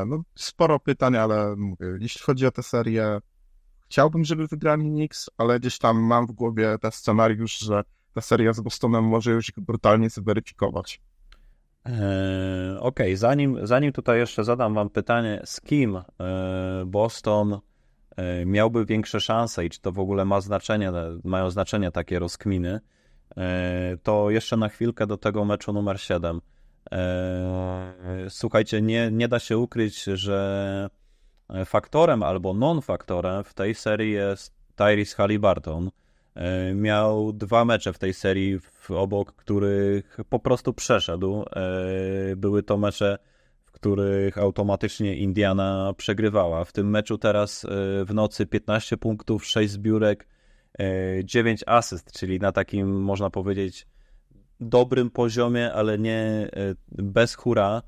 No, sporo pytań, ale mówię, jeśli chodzi o tę serię, chciałbym, żeby wygrali Knicks, ale gdzieś tam mam w głowie ten scenariusz, że ta seria z Bostonem może już brutalnie zweryfikować. Okej, okay, zanim, zanim tutaj jeszcze zadam wam pytanie, z kim Boston E, miałby większe szanse i czy to w ogóle ma znaczenie, mają znaczenie takie rozkminy, e, to jeszcze na chwilkę do tego meczu numer 7. E, słuchajcie, nie, nie da się ukryć, że faktorem albo non-faktorem w tej serii jest Tyrese Halliburton. Miał dwa mecze w tej serii, obok których po prostu przeszedł. Były to mecze których automatycznie Indiana przegrywała. W tym meczu teraz e, w nocy 15 punktów, 6 zbiórek, 9 e, asyst, czyli na takim można powiedzieć dobrym poziomie, ale nie e, bez hura.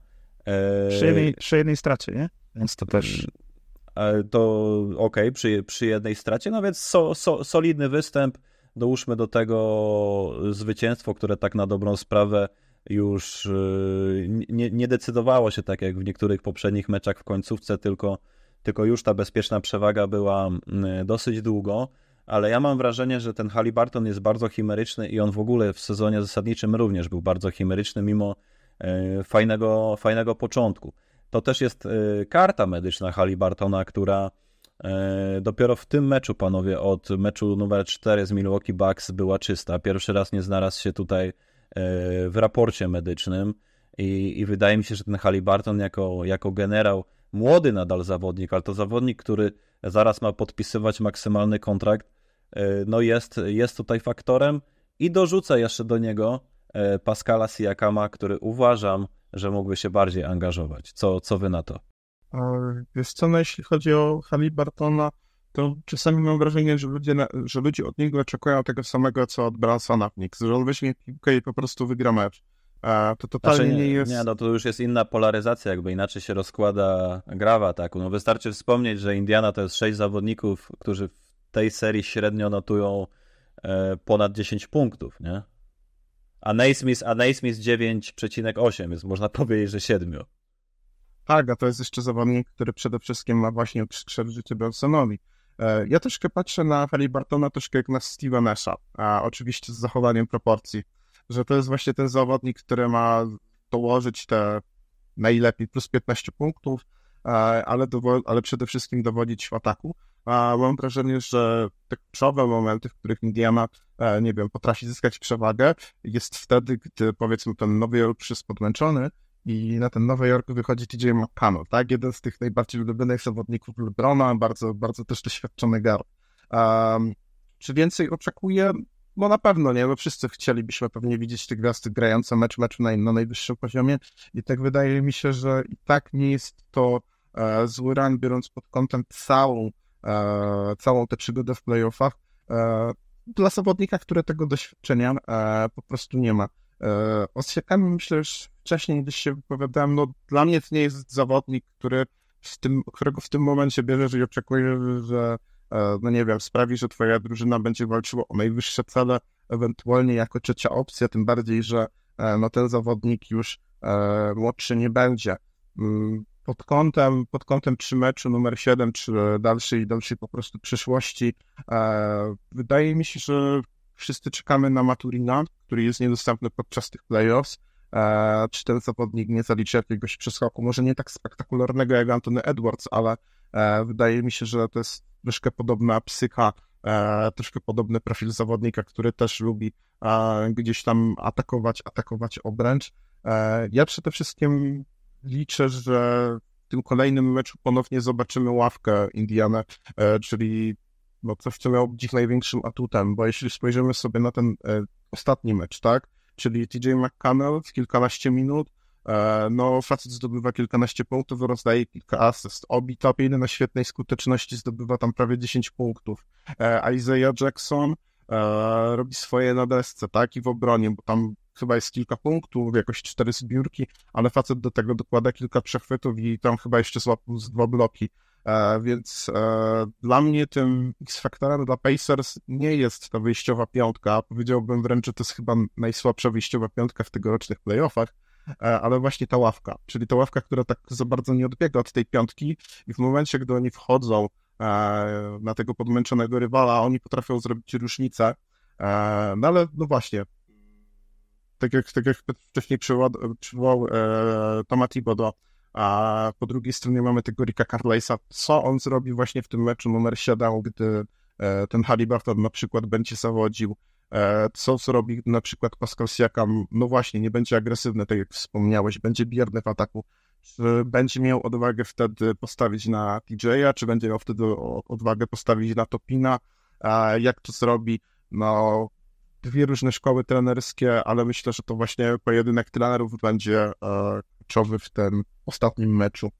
Przy jednej, przy jednej stracie, nie? Więc to też to okej, okay, przy, przy, jednej stracie, no więc so, so, solidny występ. Dołóżmy do tego zwycięstwo, które tak na dobrą sprawę już y, nie, nie decydowało się tak jak w niektórych poprzednich meczach w końcówce, tylko, tylko już ta bezpieczna przewaga była mm, dosyć długo. Ale ja mam wrażenie, że ten Halliburton jest bardzo chimeryczny i on w ogóle w sezonie zasadniczym również był bardzo chimeryczny, mimo e, fajnego, fajnego początku. To też jest e, karta medyczna Halliburtona, która e, dopiero w tym meczu, panowie, od meczu numer 4 z Milwaukee Bucks była czysta. Pierwszy raz nie znalazł się tutaj E, w raporcie medycznym. I, I, wydaje mi się, że ten Halibarton jako, jako generał, młody nadal zawodnik, ale to zawodnik, który zaraz ma podpisywać maksymalny kontrakt, e, no jest, jest tutaj faktorem. I dorzuca jeszcze do niego e, Pascala Siakama, który uważam, że mógłby się bardziej angażować. Co, co wy na to? Wiesz co, no jeśli chodzi o Halliburtona, to czasami mam wrażenie, że ludzie, na, że ludzie od niego oczekują tego samego, co od Brasa Napnik, że on weźmie piłkę i po prostu wygra mecz. A to znaczy totalnie znaczy, nie, jest... Nie, no to już jest inna polaryzacja, jakby inaczej się rozkłada grawa ataku. No wystarczy wspomnieć, że Indiana to jest sześć zawodników, którzy w tej serii średnio notują e, ponad 10 punktów, nie? A Naismith, a Naismith 9,8, więc można [laughs] powiedzieć, że 7. Tak, a to jest jeszcze zawodnik, który przede wszystkim ma właśnie przykrzep życie Belsonowi. E, ja troszkę patrzę na Halliburtona troszkę jak na Steve'a Nasha, a oczywiście z zachowaniem proporcji, że to jest właśnie ten zawodnik, który ma dołożyć te najlepiej plus 15 punktów, e, ale, dowo- ale przede wszystkim dowodzić w ataku. A mam wrażenie, że te kluczowe momenty, w których Indiana, e, nie wiem, potrafi zyskać przewagę, jest wtedy, gdy powiedzmy ten Nowy Jork jest podmęczony, i na ten Nowy Jork wychodzi TJ McConnell, tak? Jeden z tych najbardziej ulubionych zawodników LeBrona, bardzo, bardzo też doświadczony gar. Um, czy więcej oczekuje? No na pewno nie, bo wszyscy chcielibyśmy pewnie widzieć tych gwiazdy grające mecz, mecz na, na najwyższym poziomie i tak wydaje mi się, że i tak nie jest to e, zły run, biorąc pod kątem całą, e, całą tę przygodę w playoffach e, dla zawodnika, które tego doświadczenia e, po prostu nie ma. E, myślę, że wcześniej gdzieś się wypowiadałem, no dla mnie to nie jest zawodnik, który w tym, którego w tym momencie bierzesz i oczekujesz, że e, no nie wiem, sprawi, że twoja drużyna będzie walczyła o najwyższe cele, ewentualnie jako trzecia opcja, tym bardziej, że e, no ten zawodnik już e, młodszy nie będzie. Mm, pod kątem, pod kątem czy meczu numer 7, czy dalszej, dalszej po prostu przyszłości, wydaje mi się, że wszyscy czekamy na Maturina, który jest niedostępny podczas tych playoffs. E, czy ten zawodnik nie zaliczy jakiegoś przeskoku, może nie tak spektakularnego jak Anthony Edwards, ale e, wydaje mi się, że to jest troszkę podobna psycha, e, troszkę podobny profil zawodnika, który też lubi gdzieś tam atakować, atakować obręcz. Ja przede wszystkim liczę, że w tym kolejnym meczu ponownie zobaczymy ławkę Indiana, czyli no, coś, co miało być ich największym atutem, bo jeśli spojrzymy sobie na ten ostatni mecz, tak, czyli TJ McConnell w kilkanaście minut, e, no, facet zdobywa kilkanaście punktów, rozdaje kilka asyst. Obi Topin na świetnej skuteczności zdobywa tam prawie 10 punktów. E, Isaiah Jackson e, robi swoje na desce, tak, i w obronie, bo tam chyba jest kilka punktów, jakoś cztery zbiórki, ale facet do tego dokłada kilka przechwytów i tam chyba jeszcze złapał z dwa bloki. E, więc e, dla mnie tym X-faktorem dla Pacers nie jest ta wyjściowa piątka. Powiedziałbym wręcz, że to jest chyba najsłabsza wyjściowa piątka w tegorocznych playoffach e, ale właśnie ta ławka, czyli ta ławka, która tak za bardzo nie odbiega od tej piątki i w momencie, gdy oni wchodzą na tego podmęczonego rywala, oni potrafią zrobić różnicę, no ale no właśnie, tak jak, tak jak wcześniej przywołał Toma Thibodeau, a po drugiej stronie mamy tego Ricka Carlisle'a. Co on zrobi właśnie w tym meczu numer 7, gdy e, ten Halliburton na przykład będzie zawodził? E, co zrobi na przykład Pascal Siakam? No właśnie, nie będzie agresywny, tak jak wspomniałeś, będzie bierny w ataku. Czy będzie miał odwagę wtedy postawić na DJa? czy będzie miał wtedy odwagę postawić na Topina? E, jak to zrobi? No, dwie różne szkoły trenerskie, ale myślę, że to właśnie pojedynek trenerów będzie kluczowy w tym ostatnim meczu.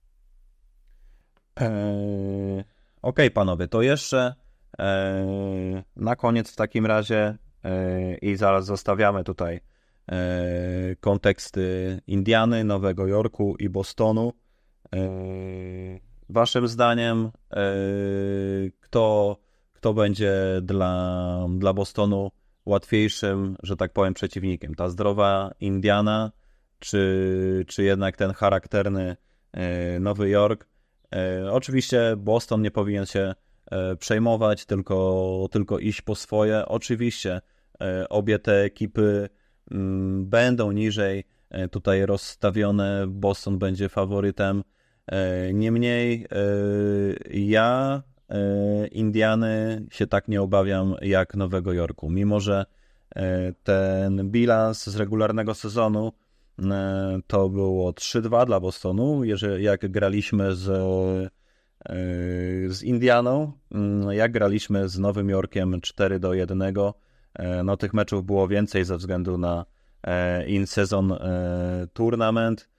Eee, ok, panowie, to jeszcze eee, na koniec w takim razie eee, i zaraz zostawiamy tutaj eee, konteksty Indiany, Nowego Jorku i Bostonu. Eee, waszym zdaniem, eee, kto, kto będzie dla, dla Bostonu łatwiejszym, że tak powiem, przeciwnikiem? Ta zdrowa Indiana czy, czy jednak ten charakterny e, Nowy Jork. E, oczywiście Boston nie powinien się e, przejmować, tylko, tylko iść po swoje. Oczywiście obie te ekipy mm, będą niżej tutaj rozstawione. Boston będzie faworytem. Niemniej ja Indiany się tak nie obawiam jak Nowego Jorku. Mimo, że ten bilans z regularnego sezonu E, to było 3-2 dla Bostonu. Jeżeli, jak graliśmy z, e, z Indianą, mm, jak graliśmy z Nowym Jorkiem 4 do 1, e, no tych meczów było więcej ze względu na in-season tournament.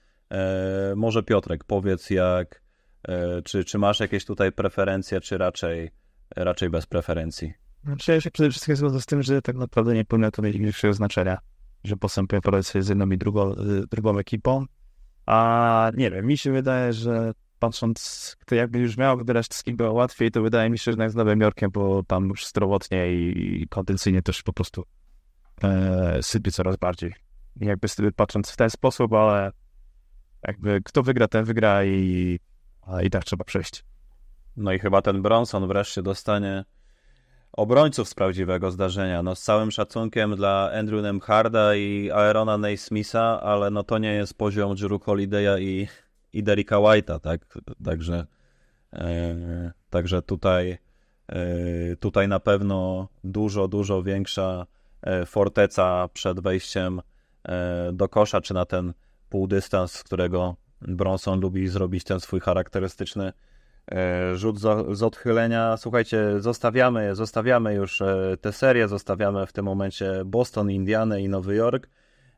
Może Piotrek, powiedz jak, czy, czy masz jakieś tutaj preferencje, czy raczej, raczej bez preferencji? Znaczy, ja się przede wszystkim zgodzę z tym, że tak naprawdę nie powinno to mieć większego znaczenia że postępują powiedzmy z jedną i drugą, y, drugą ekipą. A nie wiem, mi się wydaje, że patrząc, kto jakby już miał wybierać, z kim było łatwiej, to wydaje mi się, że jednak z Nowym Jorkiem, bo tam już zdrowotnie i, i kondycyjnie też po prostu e, sypie coraz bardziej. Jakby patrząc w ten sposób, ale jakby kto wygra, ten wygra i, i tak trzeba przejść. No i chyba ten Bronson wreszcie dostanie obrońców z prawdziwego zdarzenia. No, z całym szacunkiem dla Andrew Nemharda i Aerona Naismitha, ale no to nie jest poziom Drew Holiday'a i, i Derricka White'a, tak? Także, e, także tutaj, e, tutaj na pewno dużo, dużo większa e, forteca przed wejściem do kosza, czy na ten półdystans, z którego Bronson lubi zrobić ten swój charakterystyczny E, rzut z odchylenia. Słuchajcie, zostawiamy, zostawiamy już e, tę serię, zostawiamy w tym momencie Boston, Indianę i Nowy Jork.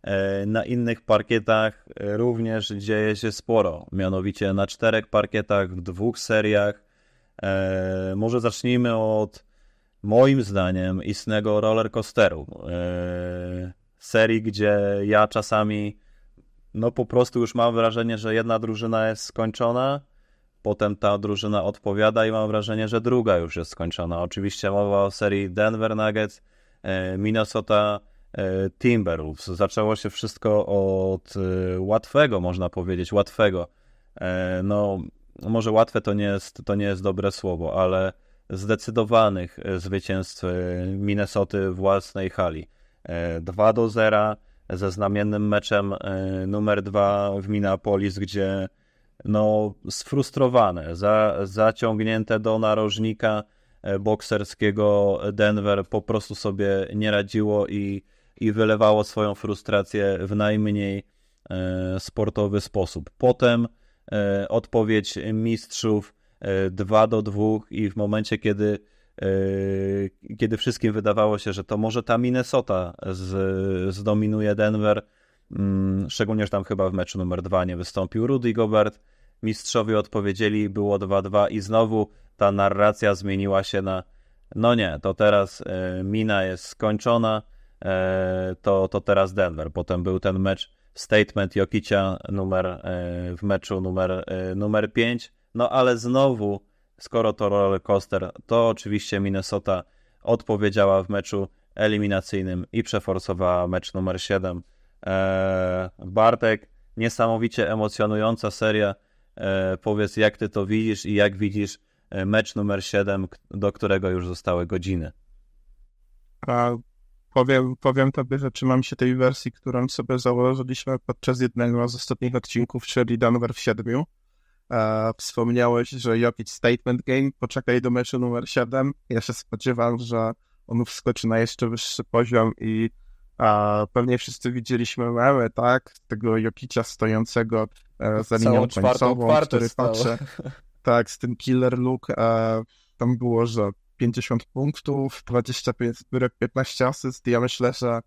E, na innych parkietach również dzieje się sporo, mianowicie na czterech parkietach, w dwóch seriach. Może zacznijmy od moim zdaniem istnego coasteru. Serii, gdzie ja czasami no po prostu już mam wrażenie, że jedna drużyna jest skończona, Potem ta drużyna odpowiada i mam wrażenie, że druga już jest skończona. Oczywiście mowa o serii Denver Nuggets, e, Minnesota e, Timberwolves. Zaczęło się wszystko od e, łatwego, można powiedzieć, łatwego. No, może łatwe to nie jest, to nie jest dobre słowo, ale zdecydowanych zwycięstw Minnesoty w własnej hali. 2 do 0 ze znamiennym meczem numer 2 w Minneapolis, gdzie no, sfrustrowane, za, zaciągnięte do narożnika e, bokserskiego Denver po prostu sobie nie radziło i, i wylewało swoją frustrację w najmniej e, sportowy sposób. Potem e, odpowiedź mistrzów 2 do 2 i w momencie, kiedy, kiedy wszystkim wydawało się, że to może ta Minnesota z, zdominuje Denver, Mm, szczególnie, że tam chyba w meczu numer dwa nie wystąpił Rudy Gobert. Mistrzowie odpowiedzieli, było 2-2 i znowu ta narracja zmieniła się na no nie, to teraz e, mina jest skończona, e, to, to teraz Denver. Potem był ten mecz statement Jokicia numer, e, w meczu numer, numer 5. No ale znowu, skoro to coaster, to oczywiście Minnesota odpowiedziała w meczu eliminacyjnym i przeforsowała mecz numer 7 Eee, Bartek, niesamowicie emocjonująca seria. Eee, powiedz, jak ty to widzisz i jak widzisz e, mecz numer 7, do którego już zostały godziny. A powiem, powiem tobie, że trzymam się tej wersji, którą sobie założyliśmy podczas jednego z ostatnich odcinków, czyli Denver w 7. E, wspomniałeś, że Jokic statement game, poczekaj do meczu numer 7. Ja się spodziewam, że on wskoczy na jeszcze wyższy poziom i a pewnie wszyscy widzieliśmy mamy tak? Tego Jokicia stojącego e, za linią końcową, który patrzy. [laughs] Tak, z tym killer look. E, tam było, że 50 punktów, 25 zbiórek, 15 asyst. Ja myślę, że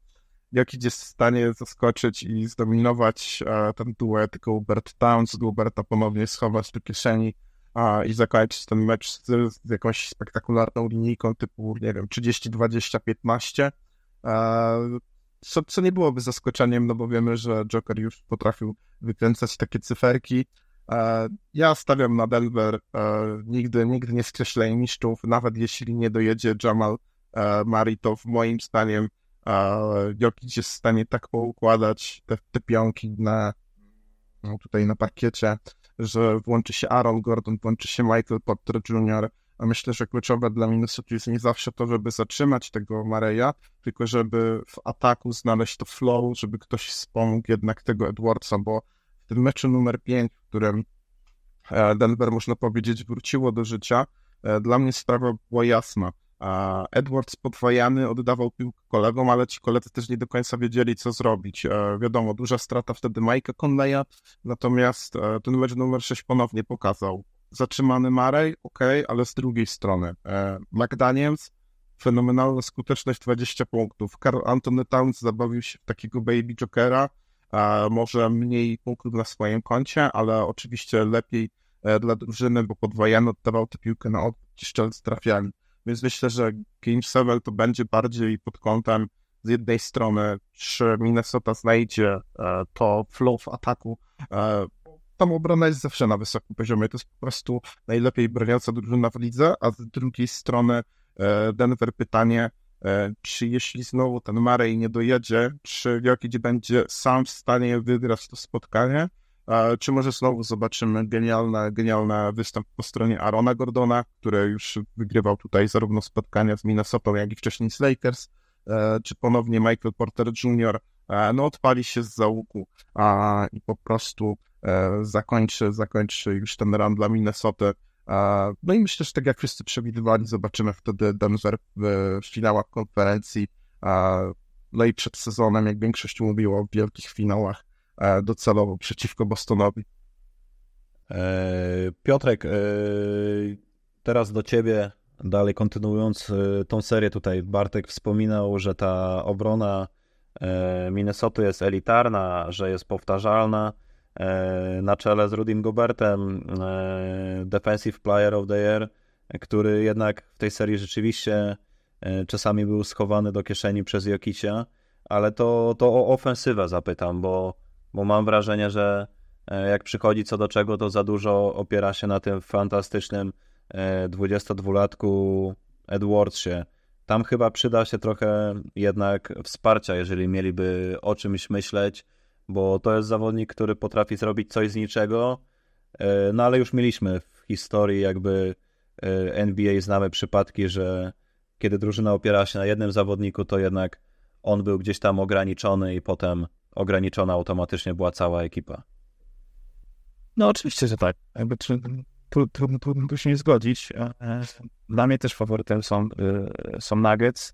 Jokic jest w stanie zaskoczyć i zdominować e, ten duet Gilbert Towns, Gilberta ponownie schować do kieszeni a, i zakończyć ten mecz z, z jakąś spektakularną linijką typu, nie wiem, 30-20-15. E, co, co nie byłoby zaskoczeniem, no bo wiemy, że Joker już potrafił wykręcać takie cyferki. E, ja stawiam na Denver, e, nigdy, nigdy nie skreślę mistrzów, nawet jeśli nie dojedzie Jamal e, Mari, to w moim zdaniem Jokic jest w stanie tak poukładać te, te pionki na, no tutaj na pakiecie że włączy się Aaron Gordon, włączy się Michael Porter Jr., myślę, że kluczowe dla Minnesota jest nie zawsze to, żeby zatrzymać tego Mareja, tylko żeby w ataku znaleźć to flow, żeby ktoś wspomógł jednak tego Edwardsa, bo w tym meczu numer 5, w którym e, Denver, można powiedzieć, wróciło do życia, e, dla mnie sprawa była jasna. Edwards podwajany oddawał piłkę kolegom, ale ci koledzy też nie do końca wiedzieli, co zrobić. E, wiadomo, duża strata wtedy Majka Conleya, natomiast ten mecz numer 6 ponownie pokazał zatrzymany Marej, ok, ale z drugiej strony e, McDaniels, fenomenalna skuteczność 20 punktów. Karl Antony Towns zabawił się w takiego baby jokera, e, może mniej punktów na swoim koncie, ale oczywiście lepiej e, dla drużyny, bo podwajano oddawał tę piłkę na odciszczel i Więc myślę, że Game 7 to będzie bardziej pod kątem z jednej strony, czy Minnesota znajdzie e, to flow w ataku e, tam obrona jest zawsze na wysokim poziomie. To jest po prostu najlepiej broniąca drużyna w lidze, a z drugiej strony e, Denver pytanie, e, czy jeśli znowu ten Marej nie dojedzie, czy Jokic będzie sam w stanie wygrać to spotkanie, e, czy może znowu zobaczymy genialny, genialny występ po stronie Arona Gordona, który już wygrywał tutaj zarówno spotkania z Minnesotą, jak i wcześniej z Lakers, czy ponownie Michael Porter Jr., no odpali się z załuku i po prostu E, zakończy, zakończy już ten run dla Minnesota. E, no i myślę, że tak jak wszyscy przewidywali, zobaczymy wtedy Denver w finałach konferencji. E, no i przed sezonem, jak większość mówiło o wielkich finałach docelowo przeciwko Bostonowi. Piotrek, teraz do ciebie. Dalej kontynuując tą serię, tutaj Bartek wspominał, że ta obrona Minnesota jest elitarna, że jest powtarzalna. E, na czele z Rudim Gobertem, e, Defensive Player of the Year, który jednak w tej serii rzeczywiście e, czasami był schowany do kieszeni przez Jokicia, ale to, to o ofensywę zapytam, bo, bo mam wrażenie, że jak przychodzi co do czego, to za dużo opiera się na tym fantastycznym 22-latku Edwardsie. Tam chyba przyda się trochę jednak wsparcia, jeżeli mieliby o czymś myśleć, bo to jest zawodnik, który potrafi zrobić coś z niczego, e, no ale już mieliśmy w historii jakby e, NBA znamy przypadki, że kiedy drużyna opiera się na jednym zawodniku, to jednak on był gdzieś tam ograniczony i potem ograniczona automatycznie była cała ekipa. No oczywiście, że tak. Jakby trudno tu się nie zgodzić. E, dla mnie też faworytem są, są Nuggets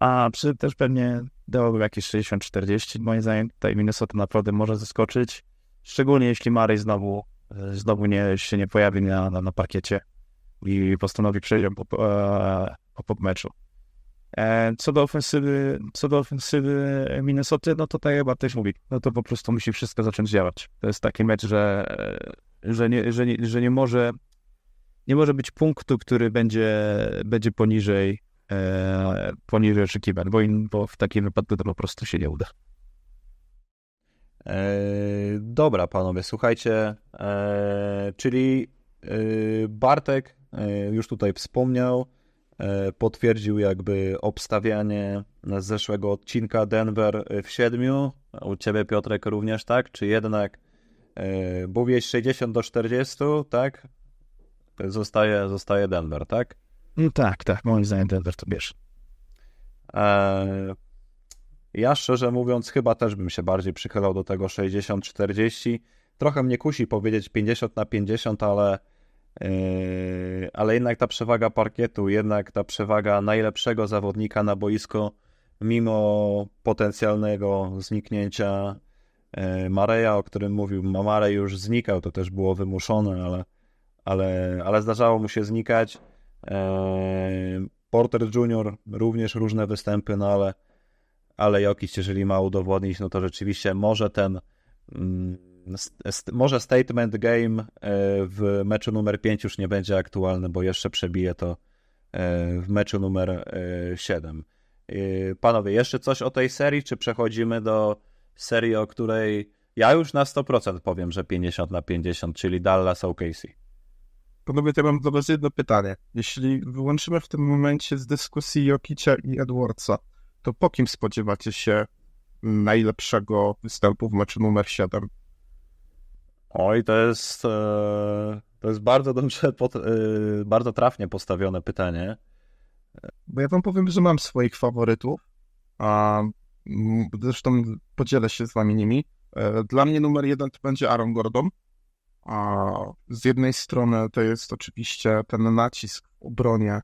a przy też pewnie dałoby jakieś 60-40. Moim zdaniem tutaj Minnesota naprawdę może zaskoczyć, szczególnie jeśli Mary znowu, e, znowu nie, się nie pojawi na, na, na pakiecie i postanowi przejść po, po, e, po meczu. E, co do ofensywy, co do ofensywy Minnesota, no to tak chyba też mówi, no to po prostu musi wszystko zacząć działać. To jest taki mecz, że, że, nie, że, nie, że nie może nie może być punktu, który będzie, będzie poniżej e, poniżej oczekiwań, bo, in, bo w takim wypadku to po prostu się nie uda. E, dobra, panowie, słuchajcie, e, czyli e, Bartek e, już tutaj wspomniał, e, potwierdził jakby obstawianie z zeszłego odcinka Denver w siedmiu. U ciebie, Piotrek, również tak? Czy jednak mówiłeś 60 do 40, tak? Zostaje, zostaje Denver, tak? No tak, tak, moim zdaniem Denver to bierze. Eee, ja szczerze mówiąc, chyba też bym się bardziej przychylał do tego 60-40. Trochę mnie kusi powiedzieć 50 na 50, ale, yy, ale jednak ta przewaga parkietu, jednak ta przewaga najlepszego zawodnika na boisko, mimo potencjalnego zniknięcia yy, Mareja, o którym mówił, Marej już znikał, to też było wymuszone, ale, ale, ale zdarzało mu się znikać Porter Junior również różne występy, no ale, ale Jokic, jeżeli ma udowodnić, no to rzeczywiście może ten mm, może statement game e, w meczu numer 5 już nie będzie aktualny, bo jeszcze przebije to e, w meczu numer 7. E, panowie, jeszcze coś o tej serii, czy przechodzimy do serii, o której ja już na 100% powiem, że 50 na 50, czyli Dallas OKC. Panowie, to ja mam do Was jedno pytanie. Jeśli wyłączymy w tym momencie z dyskusji Jokicza i Edwardsa, to po kim spodziewacie się najlepszego występu w meczu numer 7? Oj, to jest, e, to jest bardzo dobrze, e, bardzo trafnie postawione pytanie. Bo ja Wam powiem, że mam swoich faworytów, a mm, zresztą podzielę się z Wami nimi. E, dla mnie numer jeden to będzie Aaron Gordon a z jednej strony to jest oczywiście ten nacisk w obronie,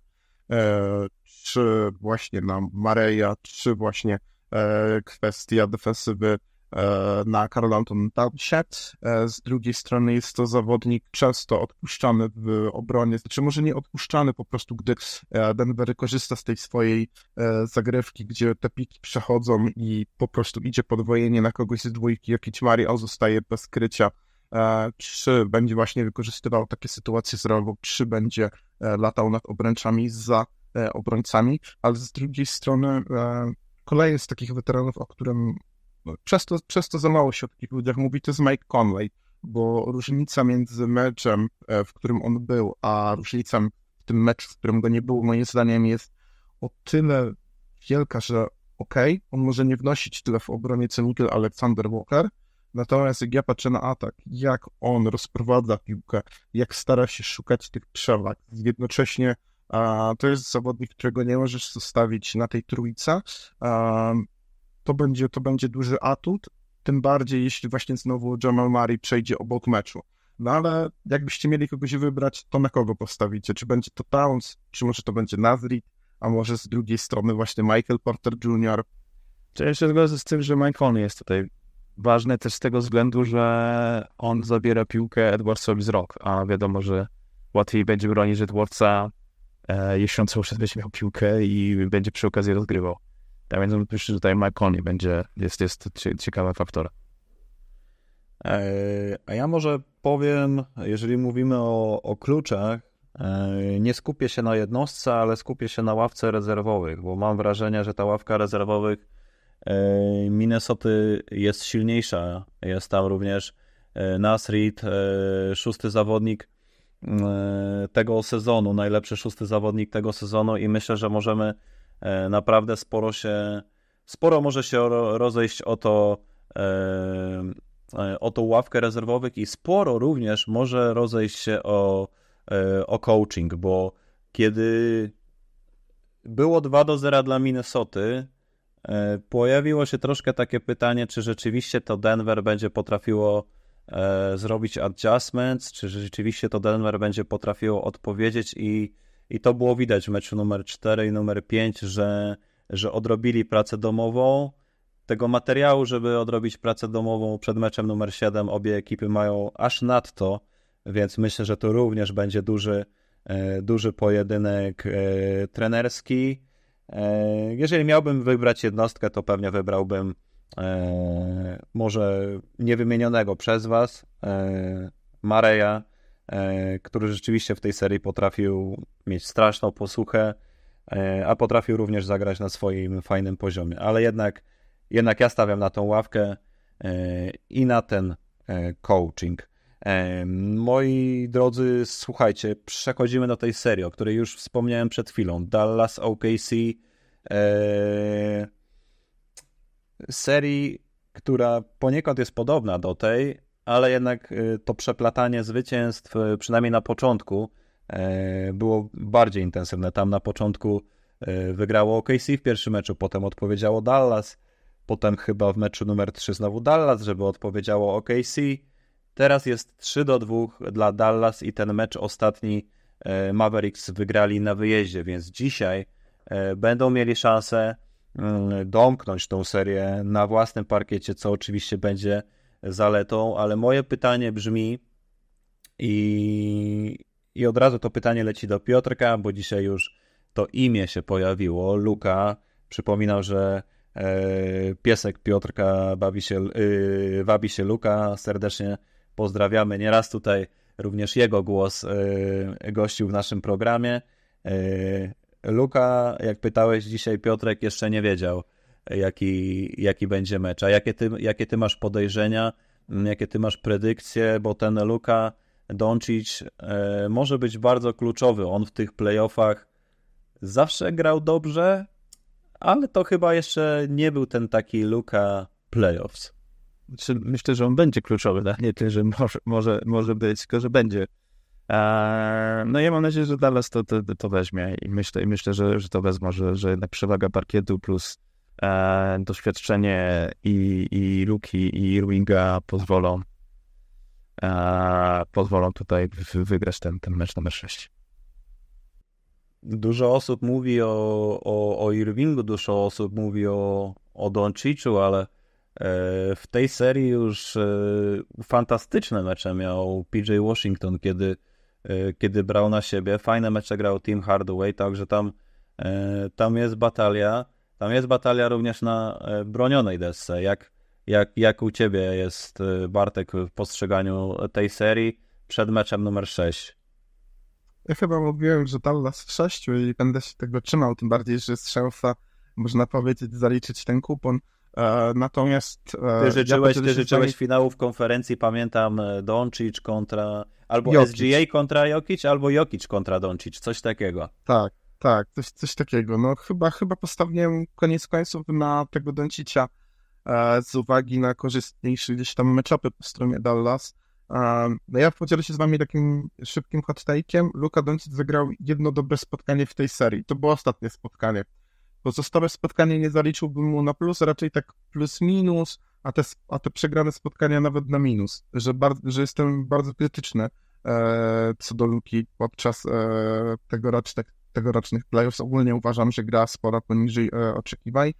e, czy właśnie na Mareja, czy właśnie e, kwestia defensywy e, na Karl Anton Townshend. Z drugiej strony jest to zawodnik często odpuszczany w obronie, czy znaczy może nie odpuszczany po prostu, gdy Denver korzysta z tej swojej zagrywki, gdzie te piki przechodzą i po prostu idzie podwojenie na kogoś z dwójki, jakiś Mario zostaje bez krycia czy e, będzie właśnie wykorzystywał takie sytuacje z rogu, czy będzie e, latał nad obręczami za e, obrońcami, ale z drugiej strony kolejny z takich weteranów, o którym no, przez to, przez to za mało się o takich ludziach mówi, to jest Mike Conley, bo różnica między meczem, w którym on był, a różnicą w tym meczu, w którym go nie było, moim zdaniem jest o tyle wielka, że okej, okay, on może nie wnosić tyle w obronie co Nickel Alexander Walker, Natomiast jak ja patrzę na atak, jak on rozprowadza piłkę, jak stara się szukać tych przewag, jednocześnie a, to jest zawodnik, którego nie możesz zostawić na tej trójce, a, to, będzie, to będzie duży atut, tym bardziej jeśli właśnie znowu Jamal Murray przejdzie obok meczu. No ale jakbyście mieli kogoś wybrać, to na kogo postawicie? Czy będzie to Towns, czy może to będzie Nazri, a może z drugiej strony właśnie Michael Porter Jr.? Czy ja się zgodzę z tym, że Mike Conley jest tutaj ważne też z tego względu, że on zabiera piłkę Edwardsowi z rok, a wiadomo, że łatwiej będzie bronić Edwardsa, e, jeśli on cały czas będzie miał piłkę i będzie przy okazji rozgrywał. Tak więc myślę, że tutaj Mike Conley będzie, jest, jest ciekawy faktor. E, a ja może powiem, jeżeli mówimy o, o kluczach, e, nie skupię się na jednostce, ale skupię się na ławce rezerwowych, bo mam wrażenie, że ta ławka rezerwowych Minnesota jest silniejsza. Jest tam również e, Nas Reed, e, szósty zawodnik e, tego sezonu, najlepszy szósty zawodnik tego sezonu i myślę, że możemy naprawdę sporo się, sporo może się rozejść o to, o tą ławkę rezerwowych i sporo również może rozejść się o, o coaching, bo kiedy było 2 do 0 dla Minnesoty, E, pojawiło się troszkę takie pytanie, czy rzeczywiście to Denver będzie potrafiło e, zrobić adjustments, czy rzeczywiście to Denver będzie potrafiło odpowiedzieć i, i to było widać w meczu numer 4 i numer 5, że, że odrobili pracę domową. Tego materiału, żeby odrobić pracę domową przed meczem numer 7 obie ekipy mają aż nadto, więc myślę, że to również będzie duży, e, duży pojedynek trenerski. E, jeżeli miałbym wybrać jednostkę, to pewnie wybrałbym e, może niewymienionego przez Was e, Mareja, który rzeczywiście w tej serii potrafił mieć straszną posłuchę, a potrafił również zagrać na swoim fajnym poziomie. Ale jednak, jednak ja stawiam na tą ławkę i na ten coaching. Moi drodzy, słuchajcie, przechodzimy do tej serii, o której już wspomniałem przed chwilą. Dallas OKC. E, serii, która poniekąd jest podobna do tej, ale jednak e, to przeplatanie zwycięstw, e, przynajmniej na początku, było bardziej intensywne. Tam na początku wygrało OKC w pierwszym meczu, potem odpowiedziało Dallas, potem chyba w meczu numer 3 znowu Dallas, żeby odpowiedziało OKC Teraz jest 3 do 2 dla Dallas i ten mecz ostatni e, Mavericks wygrali na wyjeździe, więc dzisiaj e, będą mieli szansę mm, domknąć tą serię na własnym parkiecie, co oczywiście będzie zaletą, ale moje pytanie brzmi i, i od razu to pytanie leci do Piotrka, bo dzisiaj już to imię się pojawiło, Luka. przypominał, że e, piesek Piotrka bawi się, y, wabi się Luka. Serdecznie pozdrawiamy. Nieraz tutaj również jego głos y, gościł w naszym programie. Y, Luka, jak pytałeś dzisiaj, Piotrek jeszcze nie wiedział, jaki, jaki będzie mecz. A jakie ty, jakie ty masz podejrzenia, mm, jakie ty masz predykcje, bo ten Luka Doncic y, może być bardzo kluczowy. On w tych playoffach zawsze grał dobrze, ale to chyba jeszcze nie był ten taki Luka playoffs myślę, że on będzie kluczowy, tak? nie tyle, że może, może, może być, tylko że będzie. No ja mam nadzieję, że Dallas to, to, to weźmie i myślę, i myślę że, że to wezmą, że, że jednak przewaga parkietu plus e, doświadczenie i, i Luki i Irvinga pozwolą, e, pozwolą tutaj wygrać ten, ten mecz numer 6. Dużo osób mówi o, o, o Irvingu, dużo osób mówi o, o Donciczu, ale E, w tej serii już e, fantastyczne mecze miał PJ Washington, kiedy, e, kiedy brał na siebie. Fajne mecze grał Team Hardaway, także tam, tam jest batalia. Tam jest batalia również na bronionej desce. Jak, jak, jak u ciebie jest Bartek w postrzeganiu tej serii przed meczem numer 6? Ja chyba mówiłem, że tam nas w sześciu i będę się tego trzymał, tym bardziej, że jest szansa, można powiedzieć, zaliczyć ten kupon. E, natomiast. E, ty życzyłeś, ja ty życzyłeś finałów konferencji, pamiętam, e, Doncic kontra. Albo Jokic. SGA kontra Jokic, albo Jokic kontra Doncic, coś takiego. Tak, tak, coś, coś takiego. No chyba, chyba postawiłem koniec końców na tego Doncicia z uwagi na korzystniejsze gdzieś tam meczapy po stronie Dallas. No ja podzielę się z wami takim szybkim hot take'iem. Luka Doncic zagrał jedno dobre spotkanie w tej serii. To było ostatnie spotkanie. Pozostałe spotkanie nie zaliczyłbym mu na plus, raczej tak plus minus, a te, a te przegrane spotkania nawet na minus, że, bar, że jestem bardzo krytyczny e, co do luki podczas e, tegorocz, te, tegorocznych playoffs. Ogólnie uważam, że gra spora poniżej e, oczekiwań. E,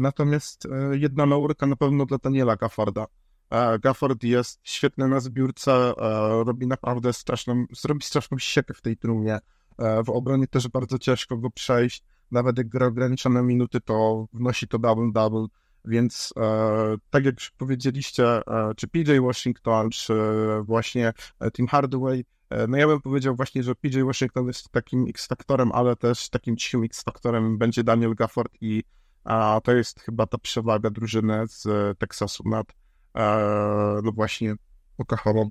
natomiast e, jedna laurka na pewno dla Daniela Gafforda. E, Gafford jest świetny na zbiórce, e, robi naprawdę straszną, zrobi straszną siekę w tej trumnie. E, w obronie też bardzo ciężko go przejść nawet jak gra ograniczone minuty, to wnosi to double-double, więc e, tak jak już powiedzieliście, e, czy PJ Washington, czy właśnie e, Tim Hardaway, e, no ja bym powiedział właśnie, że PJ Washington jest takim X-faktorem, ale też takim cichym X-faktorem będzie Daniel Gafford i a to jest chyba ta przewaga drużyny z e, Teksasu nad e, no właśnie Oklahoma.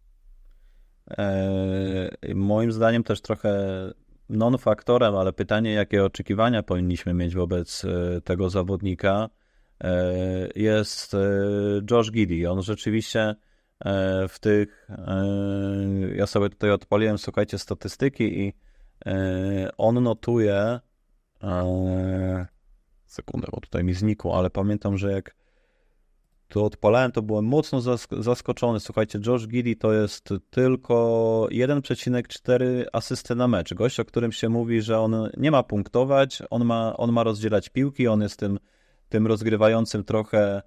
Moim zdaniem też trochę non-faktorem, ale pytanie, jakie oczekiwania powinniśmy mieć wobec e, tego zawodnika, e, jest e, Josh Giddy. On rzeczywiście w tych. Ja sobie tutaj odpaliłem, słuchajcie, statystyki i on notuje. Sekundę, bo tutaj mi znikło, ale pamiętam, że jak to odpalałem, to byłem mocno zaskoczony. Słuchajcie, Josh Giddy to jest tylko 1,4 asysty na mecz. Gość, o którym się mówi, że on nie ma punktować, on ma, on ma rozdzielać piłki, on jest tym, tym rozgrywającym trochę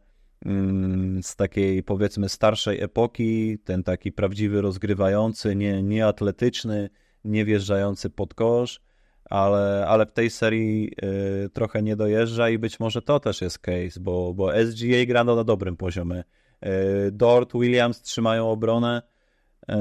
mm, z takiej powiedzmy starszej epoki, ten taki prawdziwy rozgrywający, nie, nieatletyczny, nie wjeżdżający pod kosz ale, ale w tej serii y, trochę nie dojeżdża i być może to też jest case, bo, bo SGA gra na dobrym poziomie. Y, Dort, Williams trzymają obronę. Y,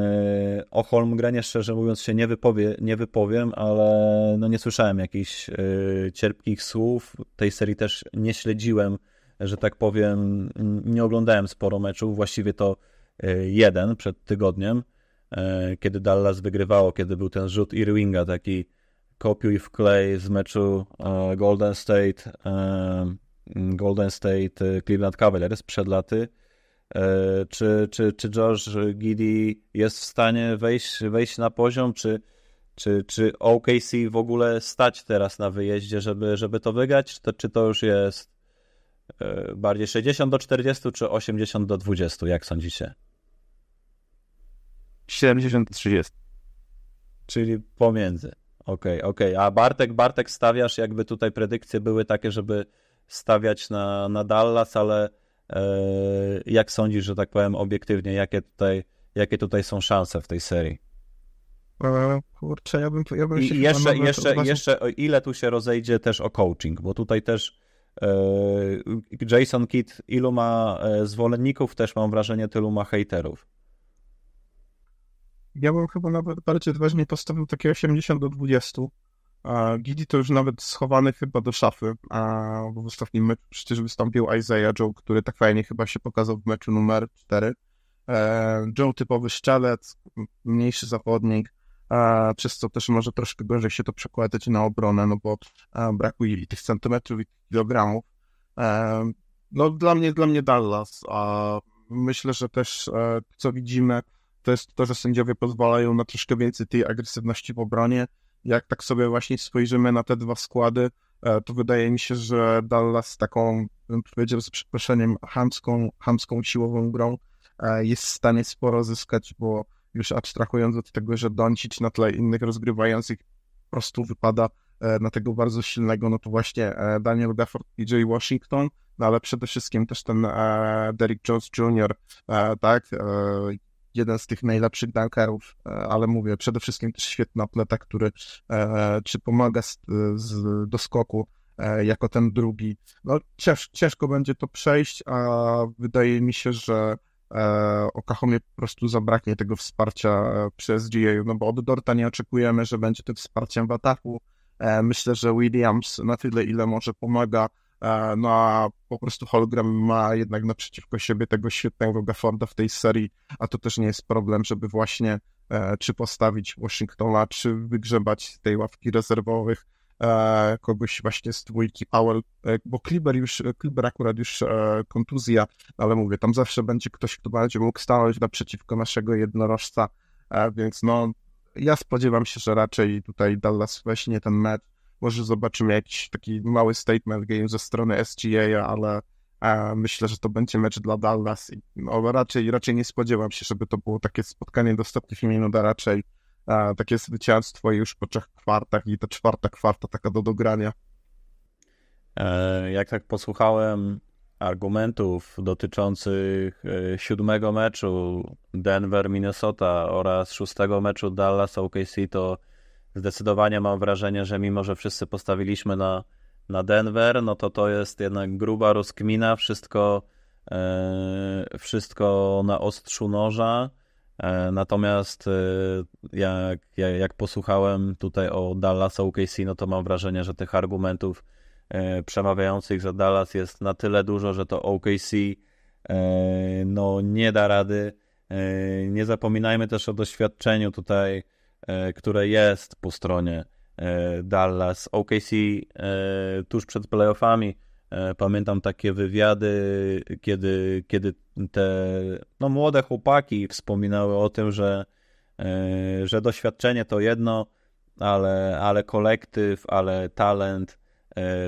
o Holm granie szczerze mówiąc się nie, wypowie, nie wypowiem, ale no nie słyszałem jakichś y, cierpkich słów. Tej serii też nie śledziłem, że tak powiem, nie oglądałem sporo meczów, właściwie to y, jeden przed tygodniem, y, kiedy Dallas wygrywało, kiedy był ten rzut Irwinga taki kopiuj wklej z meczu e, Golden State e, Golden State e, Cleveland Cavaliers przed laty. Czy, czy, czy George Giddy jest w stanie wejść, wejść na poziom, czy, czy, czy OKC w ogóle stać teraz na wyjeździe, żeby, żeby to wygrać? Czy to, czy to już jest bardziej 60 do 40, czy 80 do 20, jak sądzicie? 70 do 30. Czyli pomiędzy. Okej, okay, okej. Okay. A Bartek, Bartek stawiasz, jakby tutaj predykcje były takie, żeby stawiać na, na Dallas, ale e, jak sądzisz, że tak powiem obiektywnie, jakie tutaj, jakie tutaj są szanse w tej serii? E, kurczę, ja bym, ja bym się I jeszcze, jeszcze, jeszcze ile tu się rozejdzie też o coaching, bo tutaj też e, Jason Kidd, ilu ma e, zwolenników, też mam wrażenie, tylu ma hejterów ja bym chyba nawet bardziej odważnie postawił takie 80 do 20. Gidi to już nawet schowany chyba do szafy, bo w ostatnim meczu przecież wystąpił Isaiah Joe, który tak fajnie chyba się pokazał w meczu numer 4. E, Joe typowy szczelec, mniejszy zawodnik, przez co też może troszkę gorzej się to przekładać na obronę, no bo e, brakuje i tych centymetrów i kilogramów. E, no dla mnie, dla mnie Dallas, a myślę, że też co widzimy to jest to, że sędziowie pozwalają na troszkę więcej tej agresywności w obronie. Jak tak sobie właśnie spojrzymy na te dwa składy, e, to wydaje mi się, że Dallas taką, bym powiedział z przeproszeniem, hamską, hamską siłową grą e, jest w stanie sporo zyskać, bo już abstrahując od tego, że Doncic na tle innych rozgrywających po prostu wypada e, na tego bardzo silnego, no to właśnie Daniel Defford i Jay Washington, no ale przede wszystkim też ten Derrick Jones Jr., tak, jeden z tych najlepszych dunkerów, e, ale mówię, przede wszystkim też świetny atleta, który e, czy pomaga z, z, do skoku e, jako ten drugi. No cięż, ciężko będzie to przejść, a wydaje mi się, że Okahomie po prostu zabraknie tego wsparcia przez GA, no bo od Dorta nie oczekujemy, że będzie tym wsparciem w ataku. Myślę, że Williams na tyle, ile może pomaga, E, no a po prostu hologram ma jednak naprzeciwko siebie tego świetnego Gafforda w tej serii, a to też nie jest problem, żeby właśnie e, czy postawić Washingtona, czy wygrzebać z tej ławki rezerwowych e, kogoś właśnie z dwójki Powell, bo Kliber już, Kliber akurat już kontuzja, ale mówię, tam zawsze będzie ktoś, kto będzie mógł stanąć naprzeciwko naszego jednorożca, więc no ja spodziewam się, że raczej tutaj Dallas weźmie ten mecz, może zobaczymy jakiś taki mały statement game ze strony SGA, ale e, myślę, że to będzie mecz dla Dallas. No, raczej, raczej nie spodziewam się, żeby to było takie spotkanie do ostatnich minut, a raczej a, e, takie zwycięstwo już po trzech kwartach i ta czwarta kwarta taka do dogrania. E, jak tak posłuchałem argumentów dotyczących siódmego meczu Denver-Minnesota oraz szóstego meczu Dallas-OKC, to zdecydowanie mam wrażenie, że mimo, że wszyscy postawiliśmy na, na Denver, no to to jest jednak gruba rozkmina, wszystko, e, wszystko na ostrzu noża. E, natomiast e, jak, jak, jak, posłuchałem tutaj o Dallasa OKC, no to mam wrażenie, że tych argumentów przemawiających za Dallas jest na tyle dużo, że to OKC no, nie da rady. Nie zapominajmy też o doświadczeniu tutaj E, które jest po stronie e, Dallas. OKC e, tuż przed playoffami. Pamiętam takie wywiady, kiedy, kiedy te no, młode chłopaki wspominały o tym, że, że doświadczenie to jedno, ale, ale kolektyw, ale talent,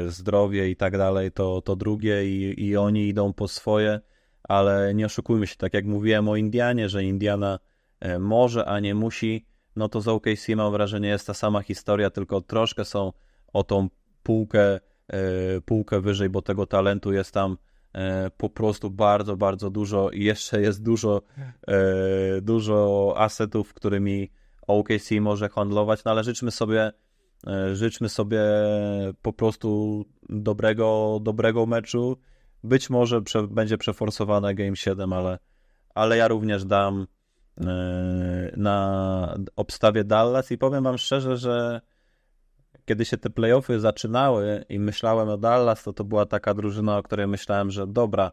zdrowie i tak dalej to, to drugie i, i oni idą po swoje, ale nie oszukujmy się, tak jak mówiłem o Indianie, że Indiana może, a nie musi no to z OKC mam wrażenie jest ta sama historia, tylko troszkę są o tą półkę, e, półkę wyżej, bo tego talentu jest tam e, po prostu bardzo, bardzo dużo i jeszcze jest dużo, e, dużo asetów, którymi OKC może handlować, no ale życzmy sobie, życzmy sobie po prostu dobrego, dobrego meczu. Być może prze, będzie przeforsowane Game 7, ale, ale ja również dam na obstawie Dallas i powiem wam szczerze, że kiedy się te playoffy zaczynały i myślałem o Dallas, to to była taka drużyna, o której myślałem, że dobra,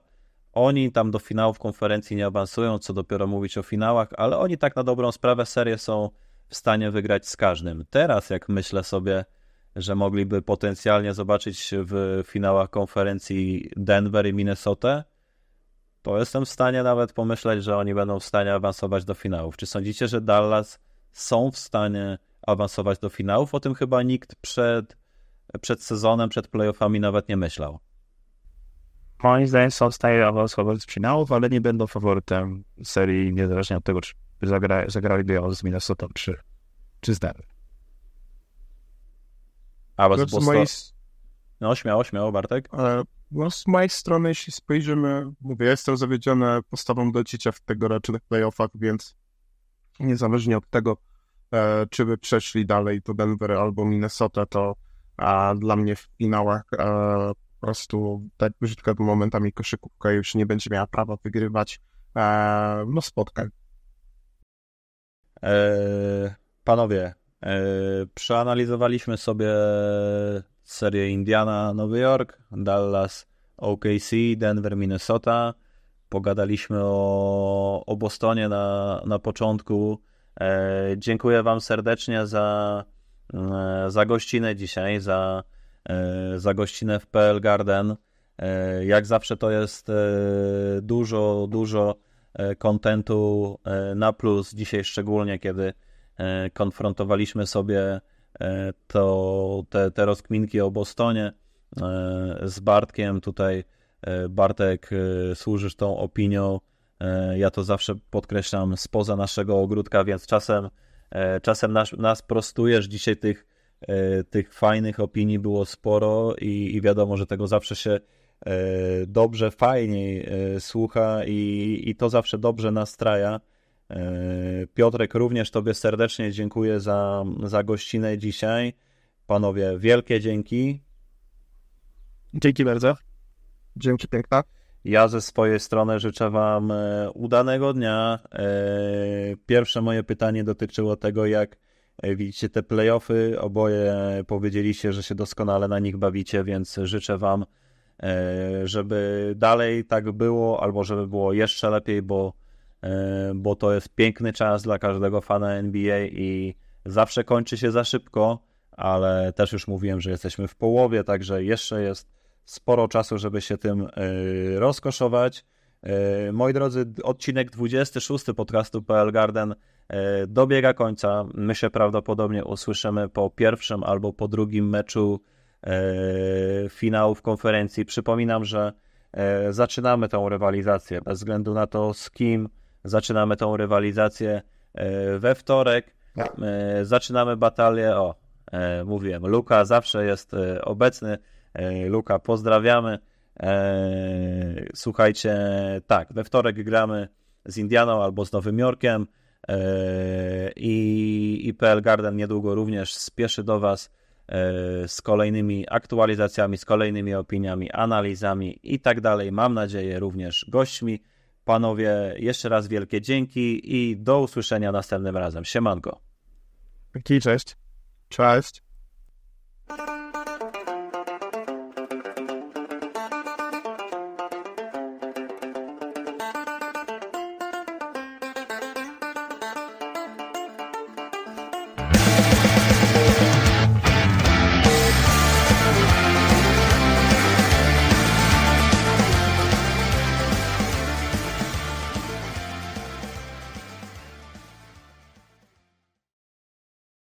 oni tam do finałów konferencji nie awansują, co dopiero mówić o finałach, ale oni tak na dobrą sprawę serię są w stanie wygrać z każdym. Teraz, jak myślę sobie, że mogliby potencjalnie zobaczyć w finałach konferencji Denver i Minnesota, to jestem w stanie nawet pomyśleć, że oni będą w stanie awansować do finałów. Czy sądzicie, że Dallas są w stanie awansować do finałów? O tym chyba nikt przed, przed sezonem, przed playoffami nawet nie myślał. Moim zdaniem są w stanie awansować do finałów, ale nie będą faworytem serii, niezależnie od tego, czy zagra, zagrali ją z Minnesota, czy, czy z Denver. A was znaczy, Boston... Moi... No, śmiało, śmiało, Bartek. E, no, z mojej strony, jeśli spojrzymy, mówię, jestem zawiedziony postawą do cicia w tegorocznych playoffach, więc niezależnie od tego, e, czy by przeszli dalej to Denver albo Minnesota, to a dla mnie w finałach e, po prostu, tak brzydko momentami koszykówka już nie będzie miała prawa wygrywać e, no spotkań. E, panowie, e, przeanalizowaliśmy sobie serie Indiana, Nowy Jork, Dallas, OKC, Denver, Minnesota. Pogadaliśmy o, o Bostonie na, na początku. E, dziękuję Wam serdecznie za, e, za gościnę dzisiaj, za, e, za gościnę w PL Garden. E, jak zawsze to jest e, dużo, dużo e, kontentu na plus. Dzisiaj szczególnie, kiedy konfrontowaliśmy sobie E, to te, te rozkminki o Bostonie e, z Bartkiem tutaj. E, Bartek, służysz tą opinią. Ja to zawsze podkreślam spoza naszego ogródka, więc czasem, czasem nas, nas prostujesz. Dzisiaj tych, tych fajnych opinii było sporo i, i wiadomo, że tego zawsze się dobrze, fajniej słucha i, i to zawsze dobrze nastraja. E, Piotrek, również Tobie serdecznie dziękuję za, za gościnę dzisiaj. Panowie, wielkie dzięki. Dzięki bardzo. Dzięki piękna. Ja ze swojej strony życzę Wam e, udanego dnia. E, pierwsze moje pytanie dotyczyło tego, jak widzicie te playoffy. Oboje powiedzieliście, że się doskonale na nich bawicie, więc życzę Wam, żeby dalej tak było, albo żeby było jeszcze lepiej, bo E, bo to jest piękny czas dla każdego fana NBA i zawsze kończy się za szybko, ale też już mówiłem, że jesteśmy w połowie, także jeszcze jest sporo czasu, żeby się tym e, rozkoszować. E, moi drodzy, odcinek 26 podcastu PL Garden dobiega końca. My się prawdopodobnie usłyszymy po pierwszym albo po drugim meczu finałów konferencji. Przypominam, że zaczynamy tą rywalizację bez względu na to, z kim Zaczynamy tą rywalizację e, we wtorek. No. E, zaczynamy batalię. O, e, mówiłem, Luka zawsze jest obecny. Luka, pozdrawiamy. Słuchajcie, tak, we wtorek gramy z Indianą albo z Nowym Jorkiem i, i PL Garden niedługo również spieszy do Was z kolejnymi aktualizacjami, z kolejnymi opiniami, analizami i tak dalej. Mam nadzieję również gośćmi. Panowie, jeszcze raz wielkie dzięki i do usłyszenia następnym razem. Siemanko. Dzięki, cześć. Cześć.